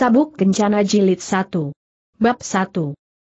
Sabuk Kencana Jilid 1 Bab 1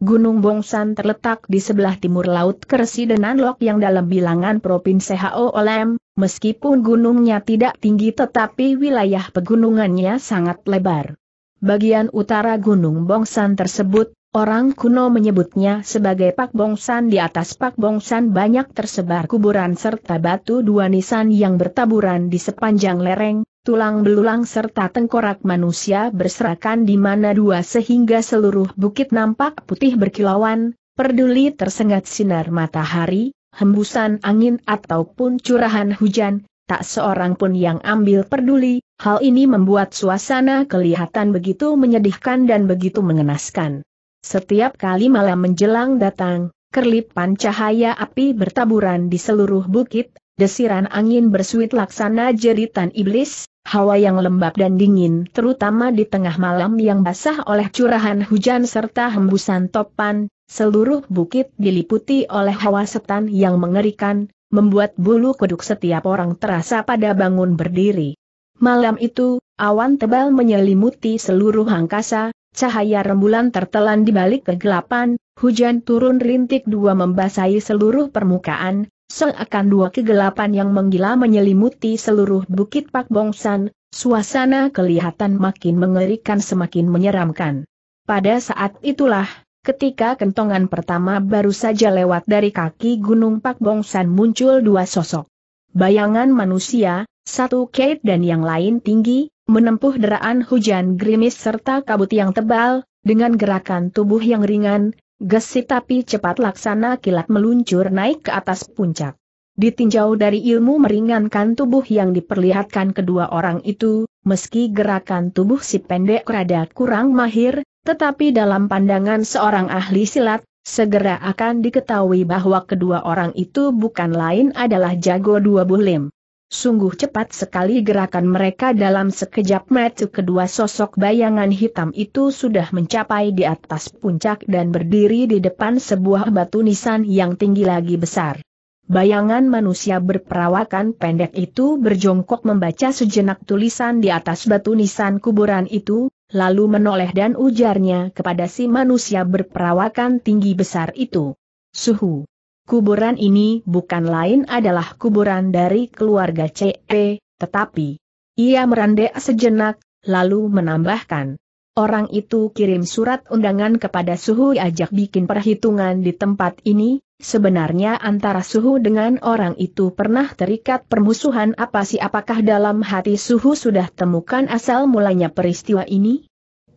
Gunung Bongsan terletak di sebelah timur Laut Keresidenan Lok yang dalam bilangan Provinsi Holem, meskipun gunungnya tidak tinggi tetapi wilayah pegunungannya sangat lebar. Bagian utara Gunung Bongsan tersebut, orang kuno menyebutnya sebagai Pak Bongsan di atas Pak Bongsan banyak tersebar kuburan serta batu dua nisan yang bertaburan di sepanjang lereng, tulang belulang serta tengkorak manusia berserakan di mana dua sehingga seluruh bukit nampak putih berkilauan, perduli tersengat sinar matahari, hembusan angin ataupun curahan hujan, tak seorang pun yang ambil peduli, hal ini membuat suasana kelihatan begitu menyedihkan dan begitu mengenaskan. Setiap kali malam menjelang datang, kerlipan cahaya api bertaburan di seluruh bukit, desiran angin bersuit laksana jeritan iblis, hawa yang lembab dan dingin terutama di tengah malam yang basah oleh curahan hujan serta hembusan topan, seluruh bukit diliputi oleh hawa setan yang mengerikan, membuat bulu kuduk setiap orang terasa pada bangun berdiri. Malam itu, awan tebal menyelimuti seluruh angkasa, cahaya rembulan tertelan di balik kegelapan, hujan turun rintik dua membasahi seluruh permukaan, Seakan dua kegelapan yang menggila menyelimuti seluruh bukit Pak Bongsan, suasana kelihatan makin mengerikan semakin menyeramkan. Pada saat itulah, ketika kentongan pertama baru saja lewat dari kaki gunung Pak Bongsan muncul dua sosok. Bayangan manusia, satu Kate dan yang lain tinggi, menempuh deraan hujan gerimis serta kabut yang tebal, dengan gerakan tubuh yang ringan, Gesit tapi cepat laksana kilat meluncur naik ke atas puncak. Ditinjau dari ilmu meringankan tubuh yang diperlihatkan kedua orang itu, meski gerakan tubuh si pendek rada kurang mahir, tetapi dalam pandangan seorang ahli silat, segera akan diketahui bahwa kedua orang itu bukan lain adalah jago dua bulim. Sungguh cepat sekali gerakan mereka dalam sekejap mata kedua sosok bayangan hitam itu sudah mencapai di atas puncak dan berdiri di depan sebuah batu nisan yang tinggi lagi besar. Bayangan manusia berperawakan pendek itu berjongkok membaca sejenak tulisan di atas batu nisan kuburan itu, lalu menoleh dan ujarnya kepada si manusia berperawakan tinggi besar itu. Suhu, Kuburan ini bukan lain adalah kuburan dari keluarga CP, tetapi ia merandek sejenak, lalu menambahkan. Orang itu kirim surat undangan kepada Suhu ajak bikin perhitungan di tempat ini, sebenarnya antara Suhu dengan orang itu pernah terikat permusuhan apa sih apakah dalam hati Suhu sudah temukan asal mulanya peristiwa ini?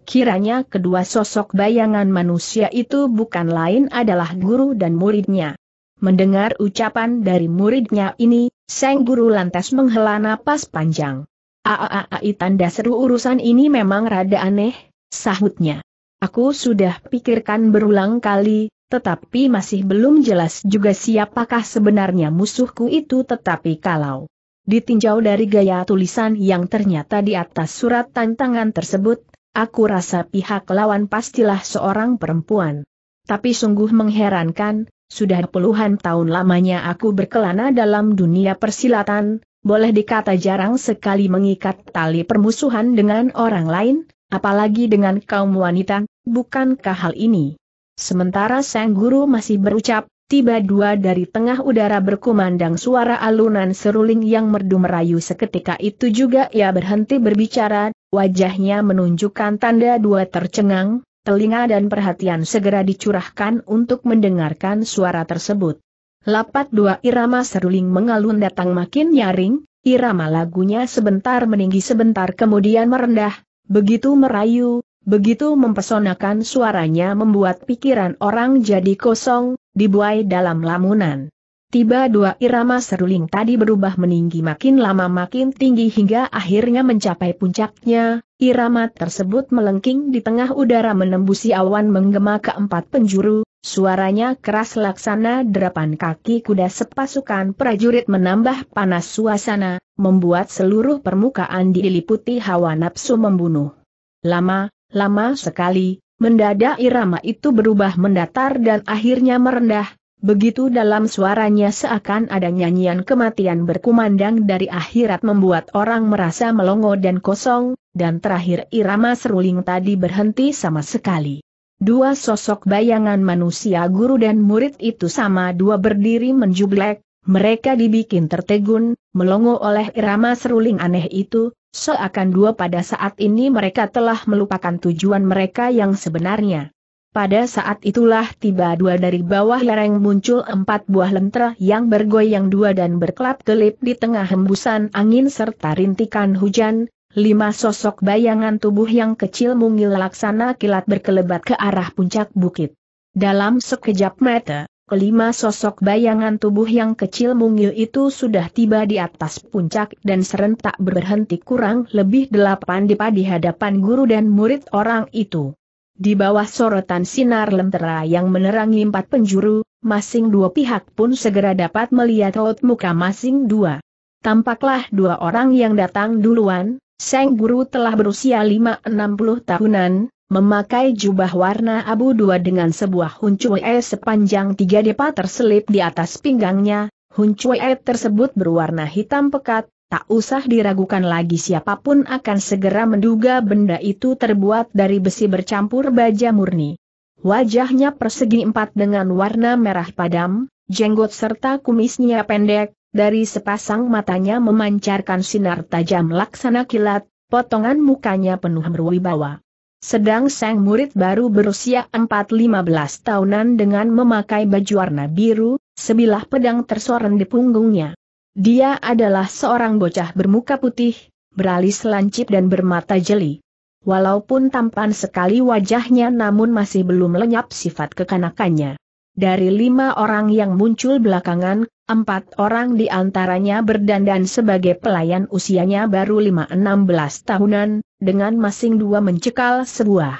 Kiranya kedua sosok bayangan manusia itu bukan lain adalah guru dan muridnya. Mendengar ucapan dari muridnya ini, Seng Guru lantas menghela napas panjang. Aaai tanda seru urusan ini memang rada aneh, sahutnya. Aku sudah pikirkan berulang kali, tetapi masih belum jelas juga siapakah sebenarnya musuhku itu tetapi kalau ditinjau dari gaya tulisan yang ternyata di atas surat tantangan tersebut, aku rasa pihak lawan pastilah seorang perempuan. Tapi sungguh mengherankan, sudah puluhan tahun lamanya aku berkelana dalam dunia persilatan, boleh dikata jarang sekali mengikat tali permusuhan dengan orang lain, apalagi dengan kaum wanita, bukankah hal ini? Sementara sang guru masih berucap, tiba dua dari tengah udara berkumandang suara alunan seruling yang merdu merayu seketika itu juga ia berhenti berbicara, wajahnya menunjukkan tanda dua tercengang, telinga dan perhatian segera dicurahkan untuk mendengarkan suara tersebut. Lapat dua irama seruling mengalun datang makin nyaring, irama lagunya sebentar meninggi sebentar kemudian merendah, begitu merayu, begitu mempesonakan suaranya membuat pikiran orang jadi kosong, dibuai dalam lamunan. Tiba dua irama seruling tadi berubah meninggi makin lama makin tinggi hingga akhirnya mencapai puncaknya, Irama tersebut melengking di tengah udara menembusi awan menggema keempat penjuru, suaranya keras laksana derapan kaki kuda sepasukan prajurit menambah panas suasana, membuat seluruh permukaan diliputi hawa nafsu membunuh. Lama, lama sekali, mendadak irama itu berubah mendatar dan akhirnya merendah, Begitu dalam suaranya seakan ada nyanyian kematian berkumandang dari akhirat membuat orang merasa melongo dan kosong, dan terakhir irama seruling tadi berhenti sama sekali. Dua sosok bayangan manusia guru dan murid itu sama dua berdiri menjublek, mereka dibikin tertegun, melongo oleh irama seruling aneh itu, seakan dua pada saat ini mereka telah melupakan tujuan mereka yang sebenarnya. Pada saat itulah tiba dua dari bawah lereng muncul empat buah lentera yang bergoyang dua dan berkelap-kelip di tengah hembusan angin serta rintikan hujan, lima sosok bayangan tubuh yang kecil mungil laksana kilat berkelebat ke arah puncak bukit. Dalam sekejap mata, kelima sosok bayangan tubuh yang kecil mungil itu sudah tiba di atas puncak dan serentak berhenti kurang lebih delapan depa di hadapan guru dan murid orang itu. Di bawah sorotan sinar lentera yang menerangi empat penjuru, masing dua pihak pun segera dapat melihat raut muka masing dua. Tampaklah dua orang yang datang duluan, Seng Guru telah berusia 5 puluh tahunan, memakai jubah warna abu dua dengan sebuah huncue sepanjang tiga depa terselip di atas pinggangnya, huncue tersebut berwarna hitam pekat, Tak usah diragukan lagi siapapun akan segera menduga benda itu terbuat dari besi bercampur baja murni. Wajahnya persegi empat dengan warna merah padam, jenggot serta kumisnya pendek, dari sepasang matanya memancarkan sinar tajam laksana kilat, potongan mukanya penuh berwibawa. Sedang sang murid baru berusia 4-15 tahunan dengan memakai baju warna biru, sebilah pedang tersorot di punggungnya. Dia adalah seorang bocah bermuka putih, beralis lancip dan bermata jeli. Walaupun tampan sekali wajahnya namun masih belum lenyap sifat kekanakannya. Dari lima orang yang muncul belakangan, empat orang di antaranya berdandan sebagai pelayan usianya baru 5-16 tahunan, dengan masing dua mencekal sebuah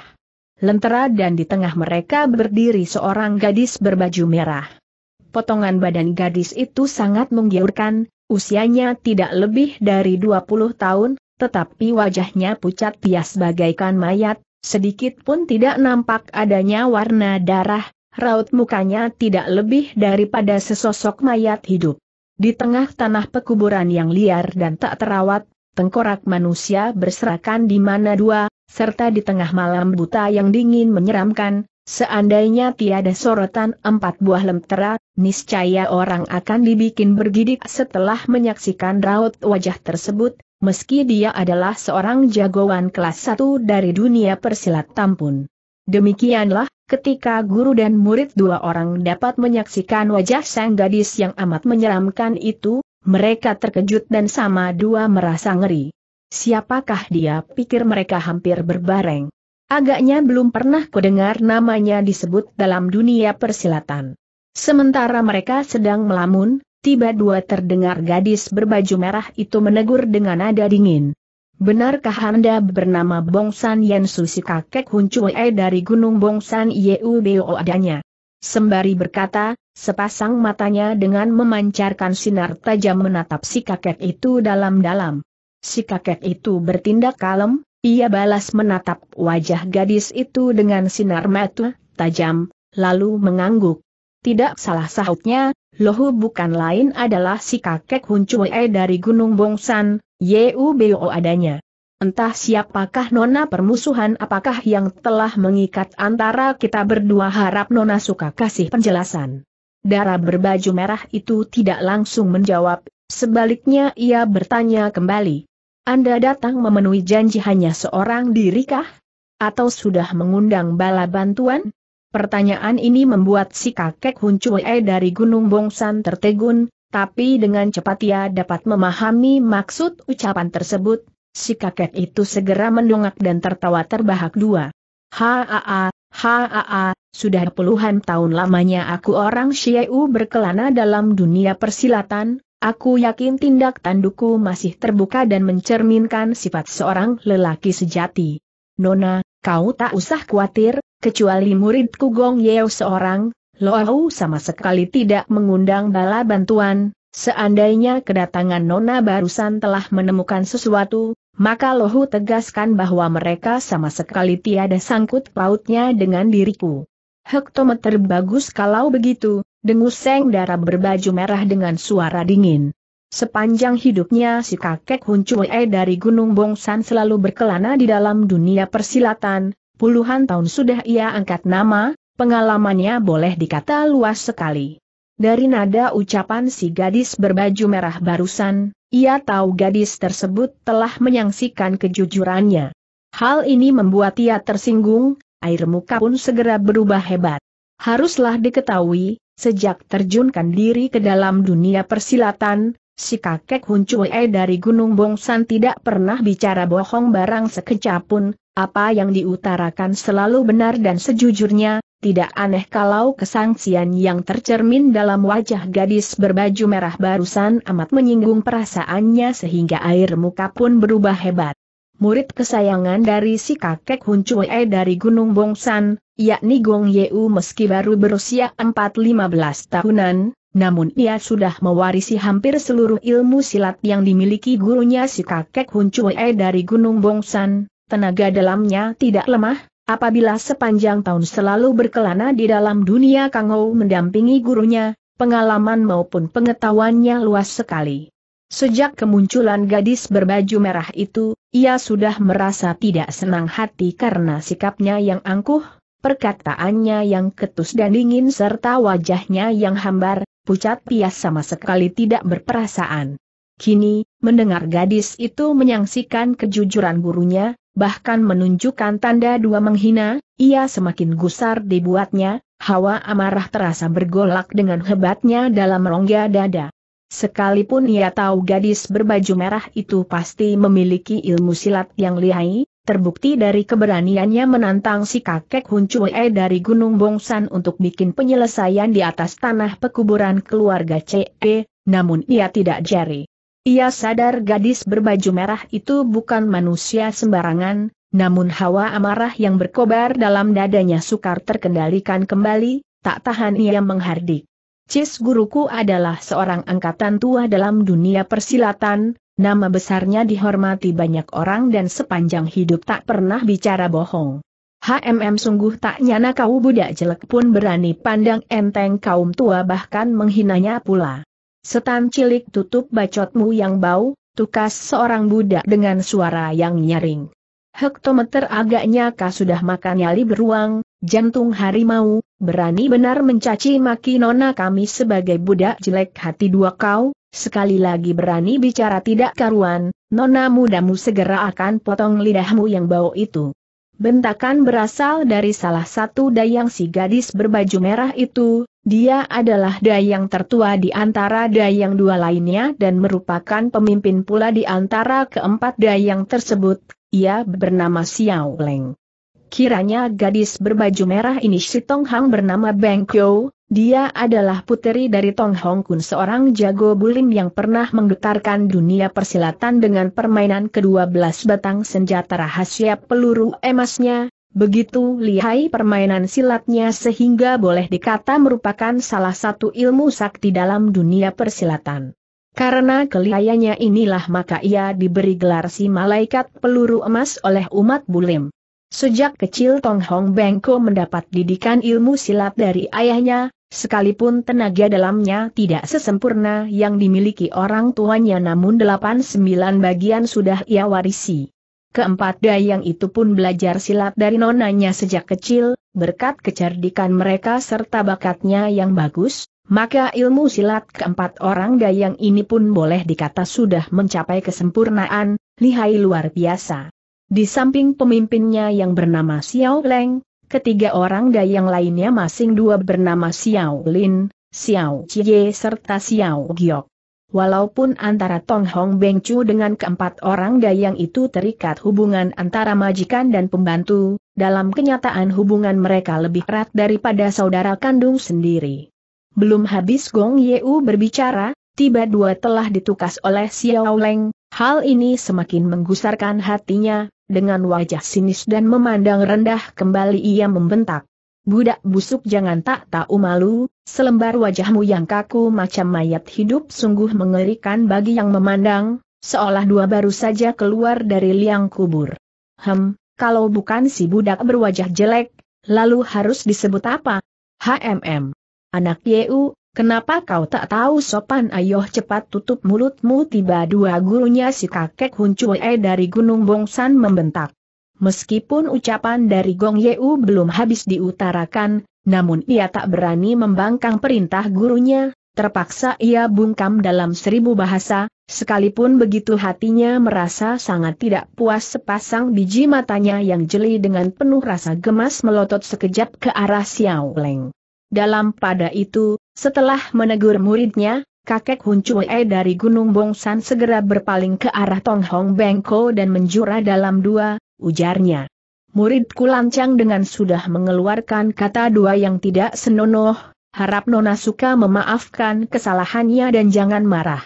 lentera dan di tengah mereka berdiri seorang gadis berbaju merah potongan badan gadis itu sangat menggiurkan, usianya tidak lebih dari 20 tahun, tetapi wajahnya pucat bias bagaikan mayat, sedikit pun tidak nampak adanya warna darah, raut mukanya tidak lebih daripada sesosok mayat hidup. Di tengah tanah pekuburan yang liar dan tak terawat, tengkorak manusia berserakan di mana dua, serta di tengah malam buta yang dingin menyeramkan, Seandainya tiada sorotan empat buah lemtera, niscaya orang akan dibikin bergidik setelah menyaksikan raut wajah tersebut, meski dia adalah seorang jagoan kelas satu dari dunia persilat tampun. Demikianlah, ketika guru dan murid dua orang dapat menyaksikan wajah sang gadis yang amat menyeramkan itu, mereka terkejut dan sama dua merasa ngeri. Siapakah dia pikir mereka hampir berbareng. Agaknya belum pernah kudengar namanya disebut dalam dunia persilatan. Sementara mereka sedang melamun, tiba dua terdengar gadis berbaju merah itu menegur dengan nada dingin. Benarkah Anda bernama Bongsan Yen Susi kakek Huncue dari Gunung Bongsan Yeubeo adanya? Sembari berkata, sepasang matanya dengan memancarkan sinar tajam menatap si kakek itu dalam-dalam. Si kakek itu bertindak kalem, ia balas menatap wajah gadis itu dengan sinar mata, tajam, lalu mengangguk. Tidak salah sahutnya, Lohu bukan lain adalah si kakek Huncue dari Gunung Bongsan, Yubo adanya. Entah siapakah nona permusuhan apakah yang telah mengikat antara kita berdua harap nona suka kasih penjelasan. Darah berbaju merah itu tidak langsung menjawab, sebaliknya ia bertanya kembali. Anda datang memenuhi janji hanya seorang dirikah? Atau sudah mengundang bala bantuan? Pertanyaan ini membuat si kakek E dari Gunung Bongsan tertegun, tapi dengan cepat ia dapat memahami maksud ucapan tersebut, si kakek itu segera mendongak dan tertawa terbahak dua. Haa, haa, sudah puluhan tahun lamanya aku orang Syiu berkelana dalam dunia persilatan, Aku yakin tindak tandukku masih terbuka dan mencerminkan sifat seorang lelaki sejati. Nona, kau tak usah khawatir, kecuali muridku Gong Yeo seorang, Loau sama sekali tidak mengundang bala bantuan, seandainya kedatangan Nona barusan telah menemukan sesuatu, maka Lohu tegaskan bahwa mereka sama sekali tiada sangkut pautnya dengan diriku. Hektometer bagus kalau begitu, Dengus Seng Dara berbaju merah dengan suara dingin. Sepanjang hidupnya si kakek Hun Chue dari Gunung Bongsan selalu berkelana di dalam dunia persilatan, puluhan tahun sudah ia angkat nama, pengalamannya boleh dikata luas sekali. Dari nada ucapan si gadis berbaju merah barusan, ia tahu gadis tersebut telah menyaksikan kejujurannya. Hal ini membuat ia tersinggung, air muka pun segera berubah hebat. Haruslah diketahui, Sejak terjunkan diri ke dalam dunia persilatan, si kakek Hun Cue dari Gunung Bongsan tidak pernah bicara bohong barang sekecap pun, apa yang diutarakan selalu benar dan sejujurnya, tidak aneh kalau kesangsian yang tercermin dalam wajah gadis berbaju merah barusan amat menyinggung perasaannya sehingga air muka pun berubah hebat murid kesayangan dari si kakek Hun Chue dari Gunung Bongsan, yakni Gong Yeu meski baru berusia 4-15 tahunan, namun ia sudah mewarisi hampir seluruh ilmu silat yang dimiliki gurunya si kakek Hun Chue dari Gunung Bongsan, tenaga dalamnya tidak lemah, apabila sepanjang tahun selalu berkelana di dalam dunia Kangou mendampingi gurunya, pengalaman maupun pengetahuannya luas sekali. Sejak kemunculan gadis berbaju merah itu, ia sudah merasa tidak senang hati karena sikapnya yang angkuh, perkataannya yang ketus dan dingin serta wajahnya yang hambar, pucat pias sama sekali tidak berperasaan. Kini, mendengar gadis itu menyaksikan kejujuran gurunya, bahkan menunjukkan tanda dua menghina, ia semakin gusar dibuatnya, hawa amarah terasa bergolak dengan hebatnya dalam rongga dada. Sekalipun ia tahu gadis berbaju merah itu pasti memiliki ilmu silat yang lihai, terbukti dari keberaniannya menantang si kakek Huncue dari Gunung Bongsan untuk bikin penyelesaian di atas tanah pekuburan keluarga CE, namun ia tidak jari. Ia sadar gadis berbaju merah itu bukan manusia sembarangan, namun hawa amarah yang berkobar dalam dadanya sukar terkendalikan kembali, tak tahan ia menghardik. Cis guruku adalah seorang angkatan tua dalam dunia persilatan, nama besarnya dihormati banyak orang dan sepanjang hidup tak pernah bicara bohong. HMM sungguh tak nyana kau budak jelek pun berani pandang enteng kaum tua bahkan menghinanya pula. Setan cilik tutup bacotmu yang bau, tukas seorang budak dengan suara yang nyaring. Hektometer agaknya kau sudah makan nyali beruang, Jantung harimau, berani benar mencaci maki nona kami sebagai budak jelek hati dua kau, sekali lagi berani bicara tidak karuan, nona mudamu segera akan potong lidahmu yang bau itu. Bentakan berasal dari salah satu dayang si gadis berbaju merah itu, dia adalah dayang tertua di antara dayang dua lainnya dan merupakan pemimpin pula di antara keempat dayang tersebut, ia bernama Xiao Leng. Kiranya gadis berbaju merah ini si Tong Hang bernama Beng Kyo, dia adalah puteri dari Tong Hong Kun seorang jago bulim yang pernah menggetarkan dunia persilatan dengan permainan ke-12 batang senjata rahasia peluru emasnya, begitu lihai permainan silatnya sehingga boleh dikata merupakan salah satu ilmu sakti dalam dunia persilatan. Karena kelihayanya inilah maka ia diberi gelar si malaikat peluru emas oleh umat bulim. Sejak kecil Tong Hong Bengko mendapat didikan ilmu silat dari ayahnya, sekalipun tenaga dalamnya tidak sesempurna yang dimiliki orang tuanya namun delapan sembilan bagian sudah ia warisi. Keempat dayang itu pun belajar silat dari nonanya sejak kecil, berkat kecerdikan mereka serta bakatnya yang bagus, maka ilmu silat keempat orang dayang ini pun boleh dikata sudah mencapai kesempurnaan, lihai luar biasa. Di samping pemimpinnya yang bernama Xiao Leng, ketiga orang dayang lainnya masing dua bernama Xiao Lin, Xiao Chie serta Xiao Giok. Walaupun antara Tong Hong Beng Chu dengan keempat orang dayang itu terikat hubungan antara majikan dan pembantu, dalam kenyataan hubungan mereka lebih erat daripada saudara kandung sendiri. Belum habis Gong Yeu berbicara, tiba dua telah ditukas oleh Xiao Leng, hal ini semakin menggusarkan hatinya, dengan wajah sinis dan memandang rendah kembali ia membentak. Budak busuk jangan tak tahu malu, selembar wajahmu yang kaku macam mayat hidup sungguh mengerikan bagi yang memandang, seolah dua baru saja keluar dari liang kubur. Hem, kalau bukan si budak berwajah jelek, lalu harus disebut apa? HMM. Anak Yeu, Kenapa kau tak tahu sopan ayoh cepat tutup mulutmu tiba dua gurunya si kakek Hun dari Gunung Bongsan membentak. Meskipun ucapan dari Gong Yeu belum habis diutarakan, namun ia tak berani membangkang perintah gurunya, terpaksa ia bungkam dalam seribu bahasa, Sekalipun begitu hatinya merasa sangat tidak puas sepasang biji matanya yang jeli dengan penuh rasa gemas melotot sekejap ke arah Xiao Leng. Dalam pada itu, setelah menegur muridnya, kakek Hun Chue dari Gunung Bongsan segera berpaling ke arah Tong Hong Bengko dan menjura dalam dua, ujarnya. Muridku lancang dengan sudah mengeluarkan kata dua yang tidak senonoh, harap Nona suka memaafkan kesalahannya dan jangan marah.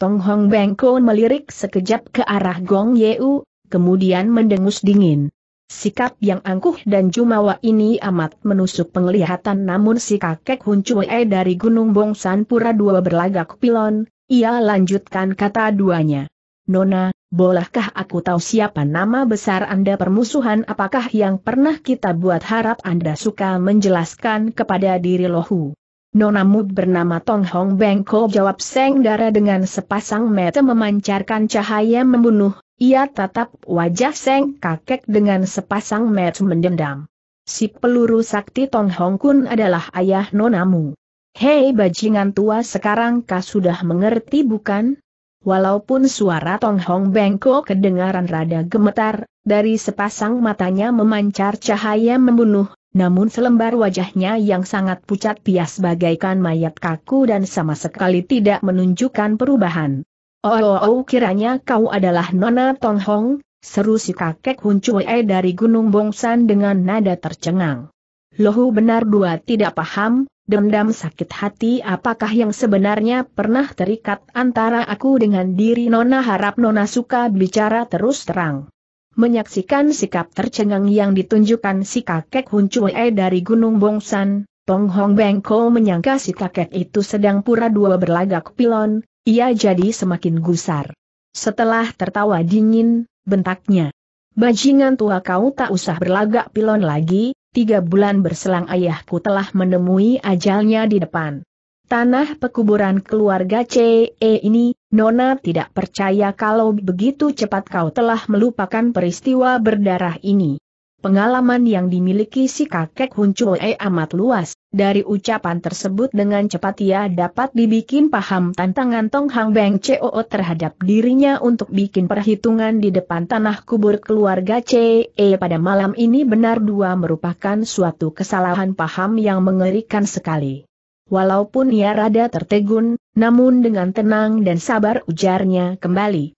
Tong Hong Bengko melirik sekejap ke arah Gong Yeu, kemudian mendengus dingin. Sikap yang angkuh dan jumawa ini amat menusuk penglihatan namun si kakek Huncue dari Gunung Bongsan Pura dua berlagak pilon, ia lanjutkan kata duanya. Nona, bolehkah aku tahu siapa nama besar Anda permusuhan apakah yang pernah kita buat harap Anda suka menjelaskan kepada diri lohu. Nonamu bernama Tong Hong Bengko jawab Seng Dara dengan sepasang mata memancarkan cahaya membunuh, ia tatap wajah Seng kakek dengan sepasang mata mendendam. Si peluru sakti Tong Hong Kun adalah ayah nonamu. Hei bajingan tua sekarang kau sudah mengerti bukan? Walaupun suara Tong Hong Bengko kedengaran rada gemetar, dari sepasang matanya memancar cahaya membunuh, namun selembar wajahnya yang sangat pucat pias bagaikan mayat kaku dan sama sekali tidak menunjukkan perubahan. Oh, oh, oh kiranya kau adalah Nona Tong Hong, seru si kakek Hun Chue dari Gunung Bongsan dengan nada tercengang. Lohu benar dua tidak paham, dendam sakit hati apakah yang sebenarnya pernah terikat antara aku dengan diri Nona harap Nona suka bicara terus terang. Menyaksikan sikap tercengang yang ditunjukkan si kakek Hun Chue dari Gunung Bongsan, Tong Hong Bengko menyangka si kakek itu sedang pura dua berlagak pilon, ia jadi semakin gusar. Setelah tertawa dingin, bentaknya. Bajingan tua kau tak usah berlagak pilon lagi, tiga bulan berselang ayahku telah menemui ajalnya di depan. Tanah pekuburan keluarga CE ini, Nona tidak percaya kalau begitu cepat kau telah melupakan peristiwa berdarah ini. Pengalaman yang dimiliki si kakek Huncuoe amat luas, dari ucapan tersebut dengan cepat ia dapat dibikin paham tantangan Tong Hang Beng COO terhadap dirinya untuk bikin perhitungan di depan tanah kubur keluarga CE pada malam ini benar dua merupakan suatu kesalahan paham yang mengerikan sekali. Walaupun ia rada tertegun, namun dengan tenang dan sabar ujarnya kembali,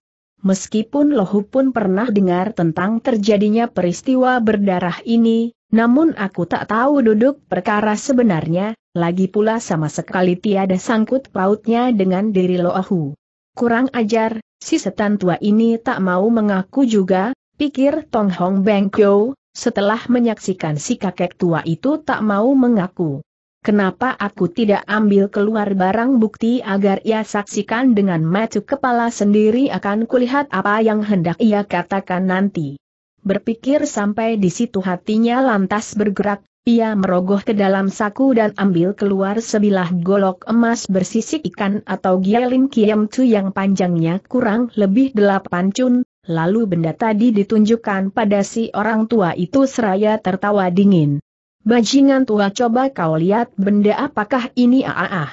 meskipun Lohu pun pernah dengar tentang terjadinya peristiwa berdarah ini, namun aku tak tahu duduk perkara sebenarnya, lagi pula sama sekali tiada sangkut pautnya dengan diri Lohu. Kurang ajar, si setan tua ini tak mau mengaku juga, pikir Tong Hong Beng Kyo, setelah menyaksikan si kakek tua itu tak mau mengaku. Kenapa aku tidak ambil keluar barang bukti agar ia saksikan dengan mata kepala sendiri akan kulihat apa yang hendak ia katakan nanti. Berpikir sampai di situ hatinya lantas bergerak, ia merogoh ke dalam saku dan ambil keluar sebilah golok emas bersisik ikan atau gialim kiam tu yang panjangnya kurang lebih delapan cun, lalu benda tadi ditunjukkan pada si orang tua itu seraya tertawa dingin. Bajingan tua coba kau lihat benda apakah ini ah ah.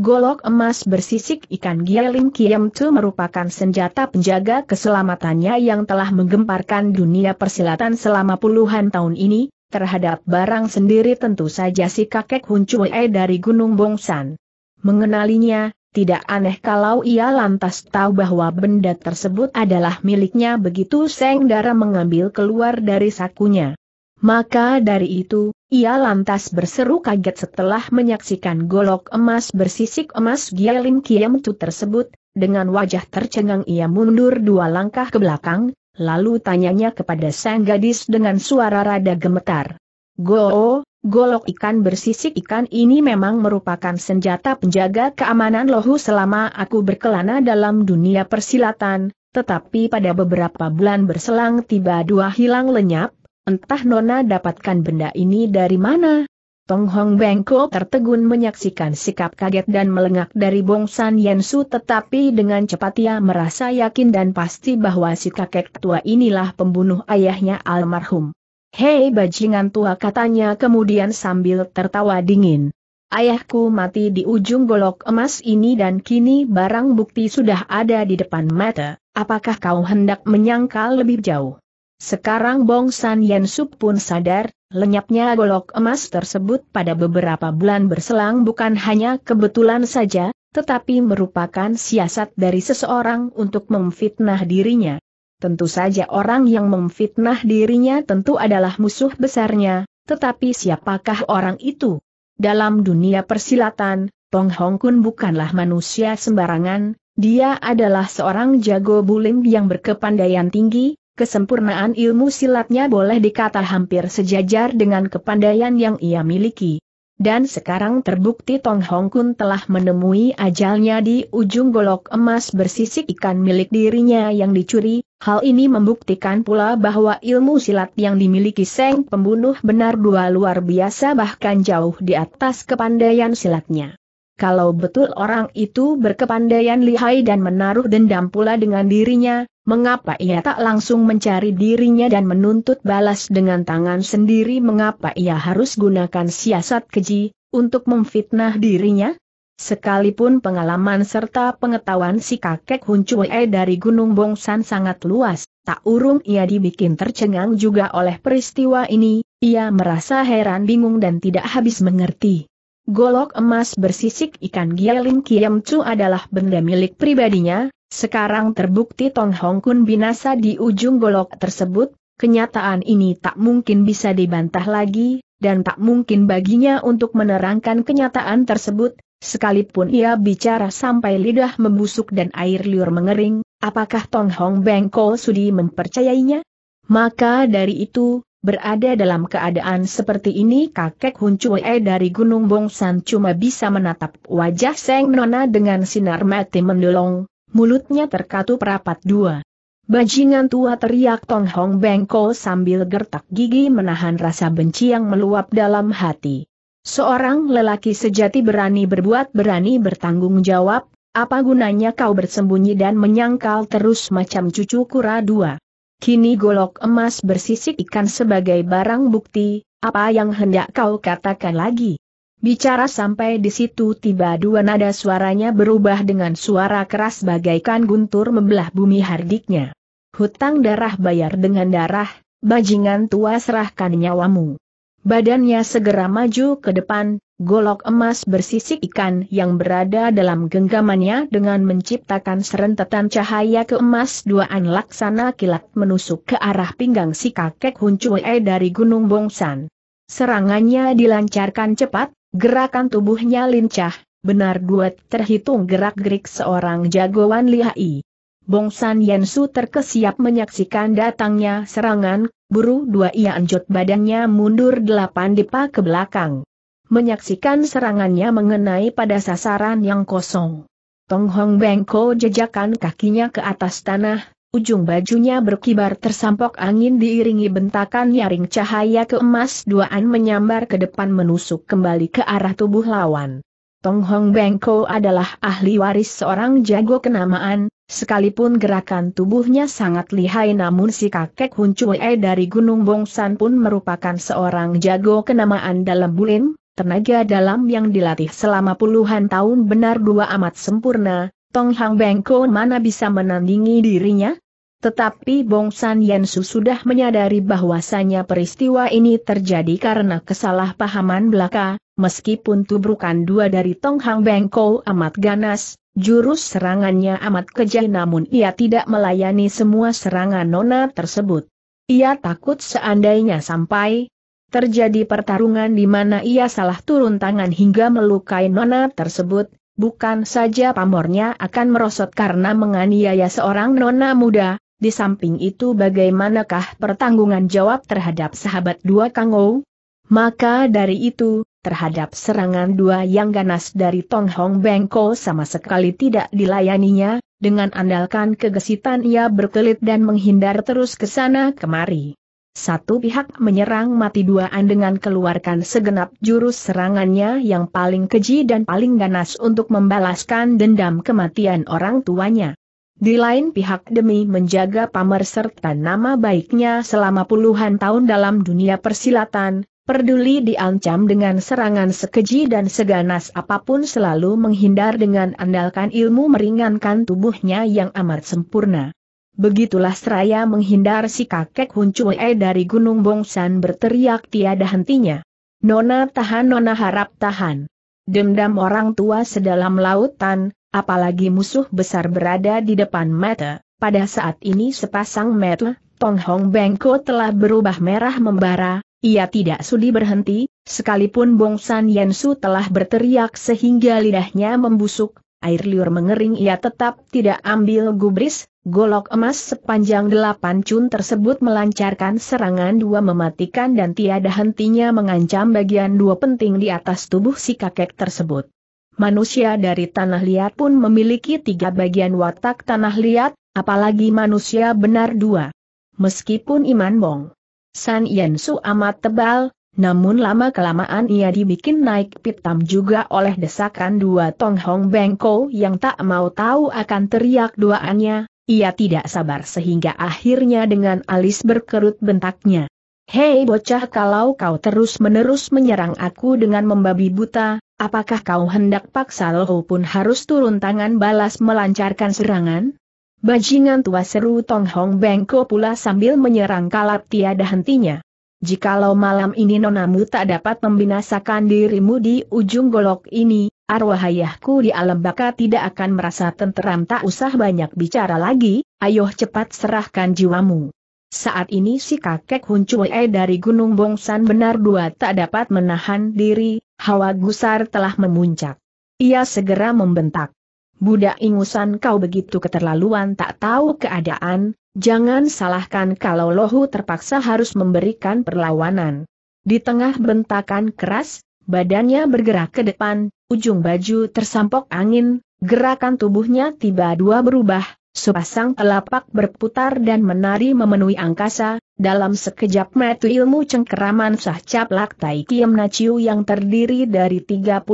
Golok emas bersisik ikan giling kiam Tu merupakan senjata penjaga keselamatannya yang telah menggemparkan dunia persilatan selama puluhan tahun ini, terhadap barang sendiri tentu saja si kakek Hun Chue dari Gunung Bongsan. Mengenalinya, tidak aneh kalau ia lantas tahu bahwa benda tersebut adalah miliknya begitu Seng Dara mengambil keluar dari sakunya. Maka dari itu, ia lantas berseru kaget setelah menyaksikan golok emas bersisik emas Gialim Kiem Tu tersebut, dengan wajah tercengang ia mundur dua langkah ke belakang, lalu tanyanya kepada sang gadis dengan suara rada gemetar. Go, golok ikan bersisik ikan ini memang merupakan senjata penjaga keamanan lohu selama aku berkelana dalam dunia persilatan, tetapi pada beberapa bulan berselang tiba dua hilang lenyap, Entah Nona dapatkan benda ini dari mana? Tong Hong Bengko tertegun menyaksikan sikap kaget dan melengak dari Bong Bongsan Yensu tetapi dengan cepat ia merasa yakin dan pasti bahwa si kakek tua inilah pembunuh ayahnya almarhum. Hei bajingan tua katanya kemudian sambil tertawa dingin. Ayahku mati di ujung golok emas ini dan kini barang bukti sudah ada di depan mata, apakah kau hendak menyangkal lebih jauh? Sekarang Bong San Yen Sup pun sadar, lenyapnya golok emas tersebut pada beberapa bulan berselang bukan hanya kebetulan saja, tetapi merupakan siasat dari seseorang untuk memfitnah dirinya. Tentu saja orang yang memfitnah dirinya tentu adalah musuh besarnya, tetapi siapakah orang itu? Dalam dunia persilatan, Tong Hong Kun bukanlah manusia sembarangan, dia adalah seorang jago bulim yang berkepandaian tinggi, kesempurnaan ilmu silatnya boleh dikata hampir sejajar dengan kepandaian yang ia miliki. Dan sekarang terbukti Tong Hong Kun telah menemui ajalnya di ujung golok emas bersisik ikan milik dirinya yang dicuri, hal ini membuktikan pula bahwa ilmu silat yang dimiliki Seng Pembunuh benar dua luar biasa bahkan jauh di atas kepandaian silatnya kalau betul orang itu berkepandaian lihai dan menaruh dendam pula dengan dirinya, mengapa ia tak langsung mencari dirinya dan menuntut balas dengan tangan sendiri mengapa ia harus gunakan siasat keji, untuk memfitnah dirinya? Sekalipun pengalaman serta pengetahuan si kakek Huncue dari Gunung Bongsan sangat luas, tak urung ia dibikin tercengang juga oleh peristiwa ini, ia merasa heran bingung dan tidak habis mengerti. Golok emas bersisik ikan Gielim Kiem Chu adalah benda milik pribadinya, sekarang terbukti Tong Hong Kun binasa di ujung golok tersebut, kenyataan ini tak mungkin bisa dibantah lagi, dan tak mungkin baginya untuk menerangkan kenyataan tersebut, sekalipun ia bicara sampai lidah membusuk dan air liur mengering, apakah Tong Hong Bengko Sudi mempercayainya? Maka dari itu, Berada dalam keadaan seperti ini kakek Hun dari Gunung Bongsan cuma bisa menatap wajah Seng Nona dengan sinar mati mendolong, mulutnya terkatup rapat dua. Bajingan tua teriak Tong Hong Bengko sambil gertak gigi menahan rasa benci yang meluap dalam hati. Seorang lelaki sejati berani berbuat berani bertanggung jawab, apa gunanya kau bersembunyi dan menyangkal terus macam cucu kura dua. Kini golok emas bersisik ikan sebagai barang bukti, apa yang hendak kau katakan lagi? Bicara sampai di situ tiba dua nada suaranya berubah dengan suara keras bagaikan guntur membelah bumi hardiknya. Hutang darah bayar dengan darah, bajingan tua serahkan nyawamu. Badannya segera maju ke depan, golok emas bersisik ikan yang berada dalam genggamannya dengan menciptakan serentetan cahaya keemas duaan laksana kilat menusuk ke arah pinggang si kakek Huncue dari Gunung Bongsan. Serangannya dilancarkan cepat, gerakan tubuhnya lincah, benar duet terhitung gerak-gerik seorang jagoan lihai. Bong Bongsan Yansu terkesiap menyaksikan datangnya serangan, buru dua ia anjot badannya mundur delapan depa ke belakang. Menyaksikan serangannya mengenai pada sasaran yang kosong. Tong Hong Bengko jejakan kakinya ke atas tanah, ujung bajunya berkibar tersampok angin diiringi bentakan nyaring cahaya keemas duaan menyambar ke depan menusuk kembali ke arah tubuh lawan. Tong Hong Bengko adalah ahli waris seorang jago kenamaan, sekalipun gerakan tubuhnya sangat lihai namun si kakek Hun Chue dari Gunung Bongsan pun merupakan seorang jago kenamaan dalam bulim, tenaga dalam yang dilatih selama puluhan tahun benar dua amat sempurna, Tong Hong Bengko mana bisa menandingi dirinya? Tetapi Bong San Yensu sudah menyadari bahwasannya peristiwa ini terjadi karena kesalahpahaman belaka, meskipun tubrukan dua dari Tong Hang Kou amat ganas, jurus serangannya amat kejam namun ia tidak melayani semua serangan nona tersebut. Ia takut seandainya sampai terjadi pertarungan di mana ia salah turun tangan hingga melukai nona tersebut, bukan saja pamornya akan merosot karena menganiaya seorang nona muda, di samping itu bagaimanakah pertanggungan jawab terhadap sahabat dua kangou? Maka dari itu, terhadap serangan dua yang ganas dari Tong Hong Bengko sama sekali tidak dilayaninya, dengan andalkan kegesitan ia berkelit dan menghindar terus ke sana kemari. Satu pihak menyerang mati duaan dengan keluarkan segenap jurus serangannya yang paling keji dan paling ganas untuk membalaskan dendam kematian orang tuanya. Di lain pihak demi menjaga pamer serta nama baiknya selama puluhan tahun dalam dunia persilatan, Perduli diancam dengan serangan sekeji dan seganas apapun selalu menghindar dengan andalkan ilmu meringankan tubuhnya yang amat sempurna. Begitulah seraya menghindar si kakek Huncue dari Gunung Bongsan berteriak tiada hentinya. Nona tahan nona harap tahan. Dendam orang tua sedalam lautan, apalagi musuh besar berada di depan mata. Pada saat ini sepasang mata, Tong Hong Bengko telah berubah merah membara, ia tidak sudi berhenti, sekalipun Bong San Yen Su telah berteriak sehingga lidahnya membusuk, air liur mengering ia tetap tidak ambil gubris, golok emas sepanjang delapan cun tersebut melancarkan serangan dua mematikan dan tiada hentinya mengancam bagian dua penting di atas tubuh si kakek tersebut. Manusia dari tanah liat pun memiliki tiga bagian watak tanah liat, apalagi manusia benar dua. Meskipun Iman Bong San Yen Su amat tebal, namun lama-kelamaan ia dibikin naik pitam juga oleh desakan dua Tong Hong Bengko yang tak mau tahu akan teriak duaannya, ia tidak sabar sehingga akhirnya dengan alis berkerut bentaknya. Hei bocah kalau kau terus-menerus menyerang aku dengan membabi buta, apakah kau hendak paksa loho pun harus turun tangan balas melancarkan serangan? Bajingan tua seru Tong Hong Bengko pula sambil menyerang kalap tiada hentinya. Jikalau malam ini nonamu tak dapat membinasakan dirimu di ujung golok ini, arwah ayahku di alam baka tidak akan merasa tenteram tak usah banyak bicara lagi, ayo cepat serahkan jiwamu. Saat ini si kakek Huncue dari Gunung Bongsan benar dua tak dapat menahan diri, hawa gusar telah memuncak. Ia segera membentak. Budak ingusan kau begitu keterlaluan tak tahu keadaan, jangan salahkan kalau lohu terpaksa harus memberikan perlawanan. Di tengah bentakan keras, badannya bergerak ke depan, ujung baju tersampok angin, gerakan tubuhnya tiba dua berubah, Sepasang telapak berputar dan menari memenuhi angkasa, dalam sekejap metu ilmu cengkeraman sahcap laktai Kiem Naciu yang terdiri dari 36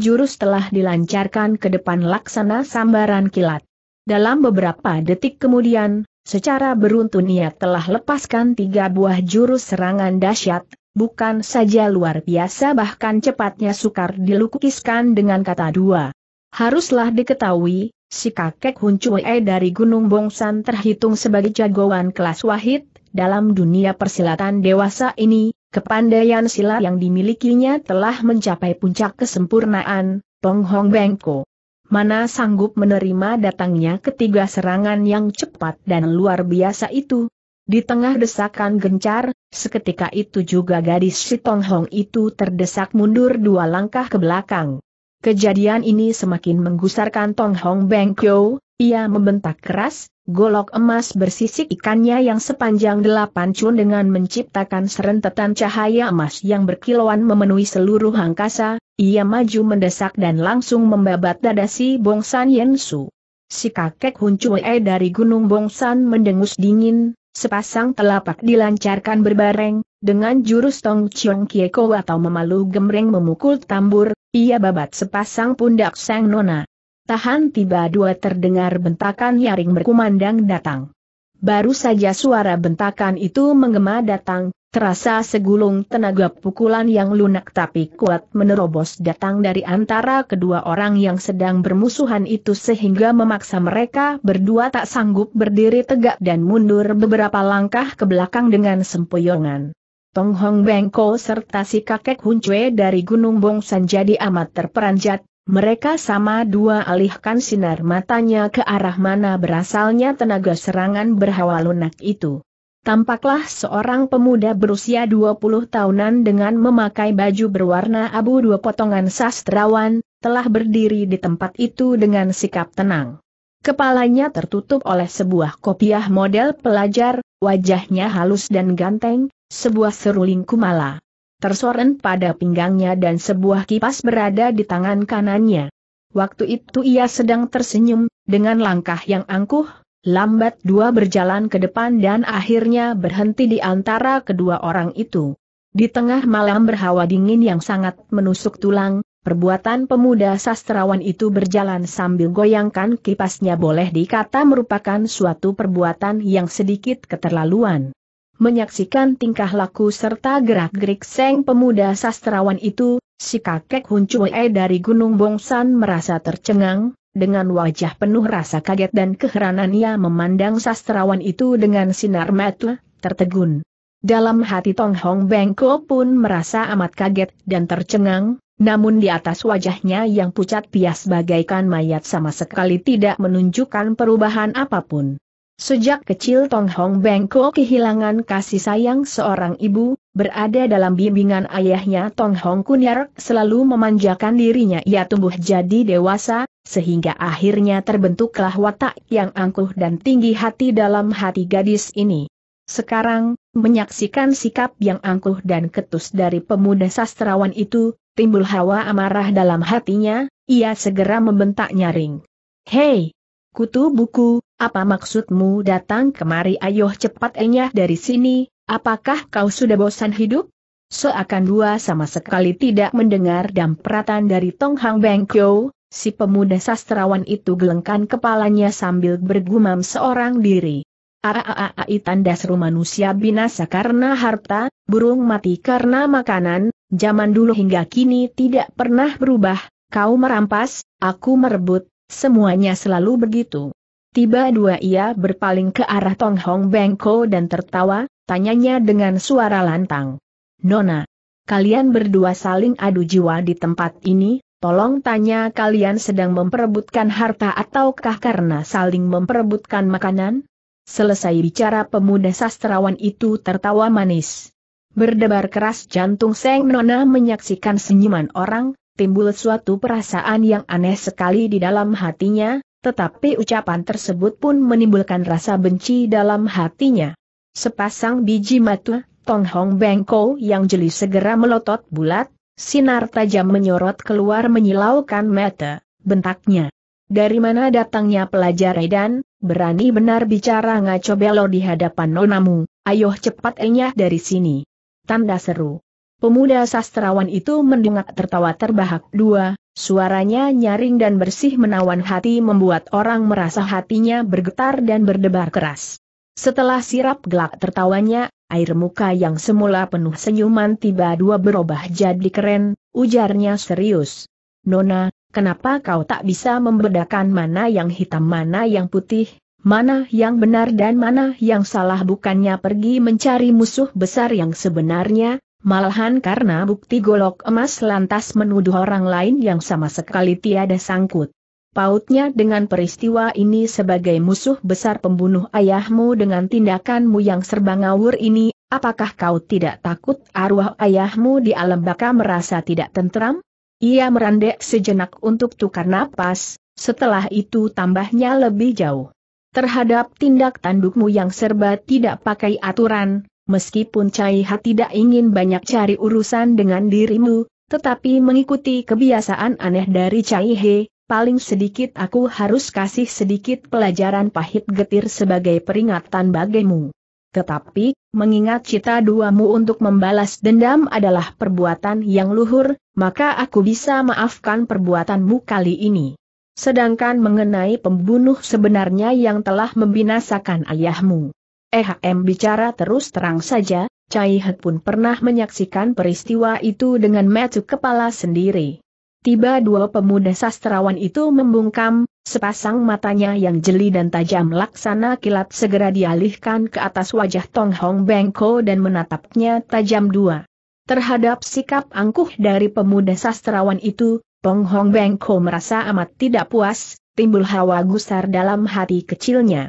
jurus telah dilancarkan ke depan laksana sambaran kilat. Dalam beberapa detik kemudian, secara beruntun ia telah lepaskan tiga buah jurus serangan dahsyat, bukan saja luar biasa bahkan cepatnya sukar dilukiskan dengan kata dua. Haruslah diketahui, Si kakek Hun dari Gunung Bongsan terhitung sebagai jagoan kelas wahid, dalam dunia persilatan dewasa ini, kepandaian sila yang dimilikinya telah mencapai puncak kesempurnaan, Tong Hong Bengko. Mana sanggup menerima datangnya ketiga serangan yang cepat dan luar biasa itu? Di tengah desakan gencar, seketika itu juga gadis si Tong Hong itu terdesak mundur dua langkah ke belakang. Kejadian ini semakin menggusarkan Tong Hong Beng Kyo, ia membentak keras, golok emas bersisik ikannya yang sepanjang delapan cun dengan menciptakan serentetan cahaya emas yang berkilauan memenuhi seluruh angkasa, ia maju mendesak dan langsung membabat dada si Bong San Yen Su. Si kakek e dari Gunung Bong San mendengus dingin, sepasang telapak dilancarkan berbareng, dengan jurus Tong Chiong Kieko atau memalu gemreng memukul tambur, ia babat sepasang pundak sang nona. Tahan tiba dua terdengar bentakan nyaring berkumandang datang. Baru saja suara bentakan itu menggema datang, terasa segulung tenaga pukulan yang lunak tapi kuat menerobos datang dari antara kedua orang yang sedang bermusuhan itu sehingga memaksa mereka berdua tak sanggup berdiri tegak dan mundur beberapa langkah ke belakang dengan sempoyongan. Tong Hong Bengko serta si kakek Hun Cue dari Gunung Bongsan jadi amat terperanjat, mereka sama dua alihkan sinar matanya ke arah mana berasalnya tenaga serangan berhawa lunak itu. Tampaklah seorang pemuda berusia 20 tahunan dengan memakai baju berwarna abu dua potongan sastrawan, telah berdiri di tempat itu dengan sikap tenang. Kepalanya tertutup oleh sebuah kopiah model pelajar, wajahnya halus dan ganteng, sebuah seruling kumala tersorot pada pinggangnya dan sebuah kipas berada di tangan kanannya. Waktu itu ia sedang tersenyum, dengan langkah yang angkuh, lambat dua berjalan ke depan dan akhirnya berhenti di antara kedua orang itu. Di tengah malam berhawa dingin yang sangat menusuk tulang, perbuatan pemuda sastrawan itu berjalan sambil goyangkan kipasnya boleh dikata merupakan suatu perbuatan yang sedikit keterlaluan. Menyaksikan tingkah laku serta gerak-gerik seng pemuda sastrawan itu, si kakek Huncuwe dari Gunung Bongsan merasa tercengang, dengan wajah penuh rasa kaget dan keheranan ia memandang sastrawan itu dengan sinar mata, tertegun. Dalam hati Tong Hong Bengko pun merasa amat kaget dan tercengang, namun di atas wajahnya yang pucat pias bagaikan mayat sama sekali tidak menunjukkan perubahan apapun. Sejak kecil Tong Hong Bengko kehilangan kasih sayang seorang ibu, berada dalam bimbingan ayahnya Tong Hong Kunyar selalu memanjakan dirinya ia tumbuh jadi dewasa, sehingga akhirnya terbentuklah watak yang angkuh dan tinggi hati dalam hati gadis ini. Sekarang, menyaksikan sikap yang angkuh dan ketus dari pemuda sastrawan itu, timbul hawa amarah dalam hatinya, ia segera membentak nyaring. Hei! Kutu buku, apa maksudmu datang kemari Ayoh cepat enyah dari sini, apakah kau sudah bosan hidup? Seakan dua sama sekali tidak mendengar dampratan dari Tong Hang Beng Kyo, si pemuda sastrawan itu gelengkan kepalanya sambil bergumam seorang diri. Aaai tanda seru manusia binasa karena harta, burung mati karena makanan, zaman dulu hingga kini tidak pernah berubah, kau merampas, aku merebut, semuanya selalu begitu. Tiba dua ia berpaling ke arah Tong Hong Bengko dan tertawa, tanyanya dengan suara lantang. Nona, kalian berdua saling adu jiwa di tempat ini, tolong tanya kalian sedang memperebutkan harta ataukah karena saling memperebutkan makanan? Selesai bicara pemuda sastrawan itu tertawa manis. Berdebar keras jantung Seng Nona menyaksikan senyuman orang, timbul suatu perasaan yang aneh sekali di dalam hatinya, tetapi ucapan tersebut pun menimbulkan rasa benci dalam hatinya. Sepasang biji mata, Tong Hong Bengko yang jeli segera melotot bulat, sinar tajam menyorot keluar menyilaukan mata, bentaknya. Dari mana datangnya pelajar Edan, berani benar bicara ngaco belo di hadapan nonamu, ayo cepat enyah dari sini. Tanda seru. Pemuda sastrawan itu mendengar tertawa terbahak dua, suaranya nyaring dan bersih menawan hati membuat orang merasa hatinya bergetar dan berdebar keras. Setelah sirap gelak tertawanya, air muka yang semula penuh senyuman tiba dua berubah jadi keren, ujarnya serius. Nona, kenapa kau tak bisa membedakan mana yang hitam mana yang putih, mana yang benar dan mana yang salah bukannya pergi mencari musuh besar yang sebenarnya, malahan karena bukti golok emas lantas menuduh orang lain yang sama sekali tiada sangkut. Pautnya dengan peristiwa ini sebagai musuh besar pembunuh ayahmu dengan tindakanmu yang serba ngawur ini, apakah kau tidak takut arwah ayahmu di alam baka merasa tidak tentram? Ia merandek sejenak untuk tukar napas, setelah itu tambahnya lebih jauh. Terhadap tindak tandukmu yang serba tidak pakai aturan, meskipun Ha tidak ingin banyak cari urusan dengan dirimu, tetapi mengikuti kebiasaan aneh dari Caihe, paling sedikit aku harus kasih sedikit pelajaran pahit getir sebagai peringatan bagimu. Tetapi, mengingat cita duamu untuk membalas dendam adalah perbuatan yang luhur, maka aku bisa maafkan perbuatanmu kali ini. Sedangkan mengenai pembunuh sebenarnya yang telah membinasakan ayahmu. EHM bicara terus terang saja, Cai He pun pernah menyaksikan peristiwa itu dengan metu kepala sendiri. Tiba dua pemuda sastrawan itu membungkam, sepasang matanya yang jeli dan tajam laksana kilat segera dialihkan ke atas wajah Tong Hong Bengko dan menatapnya tajam dua. Terhadap sikap angkuh dari pemuda sastrawan itu, Tong Hong Bengko merasa amat tidak puas, timbul hawa gusar dalam hati kecilnya.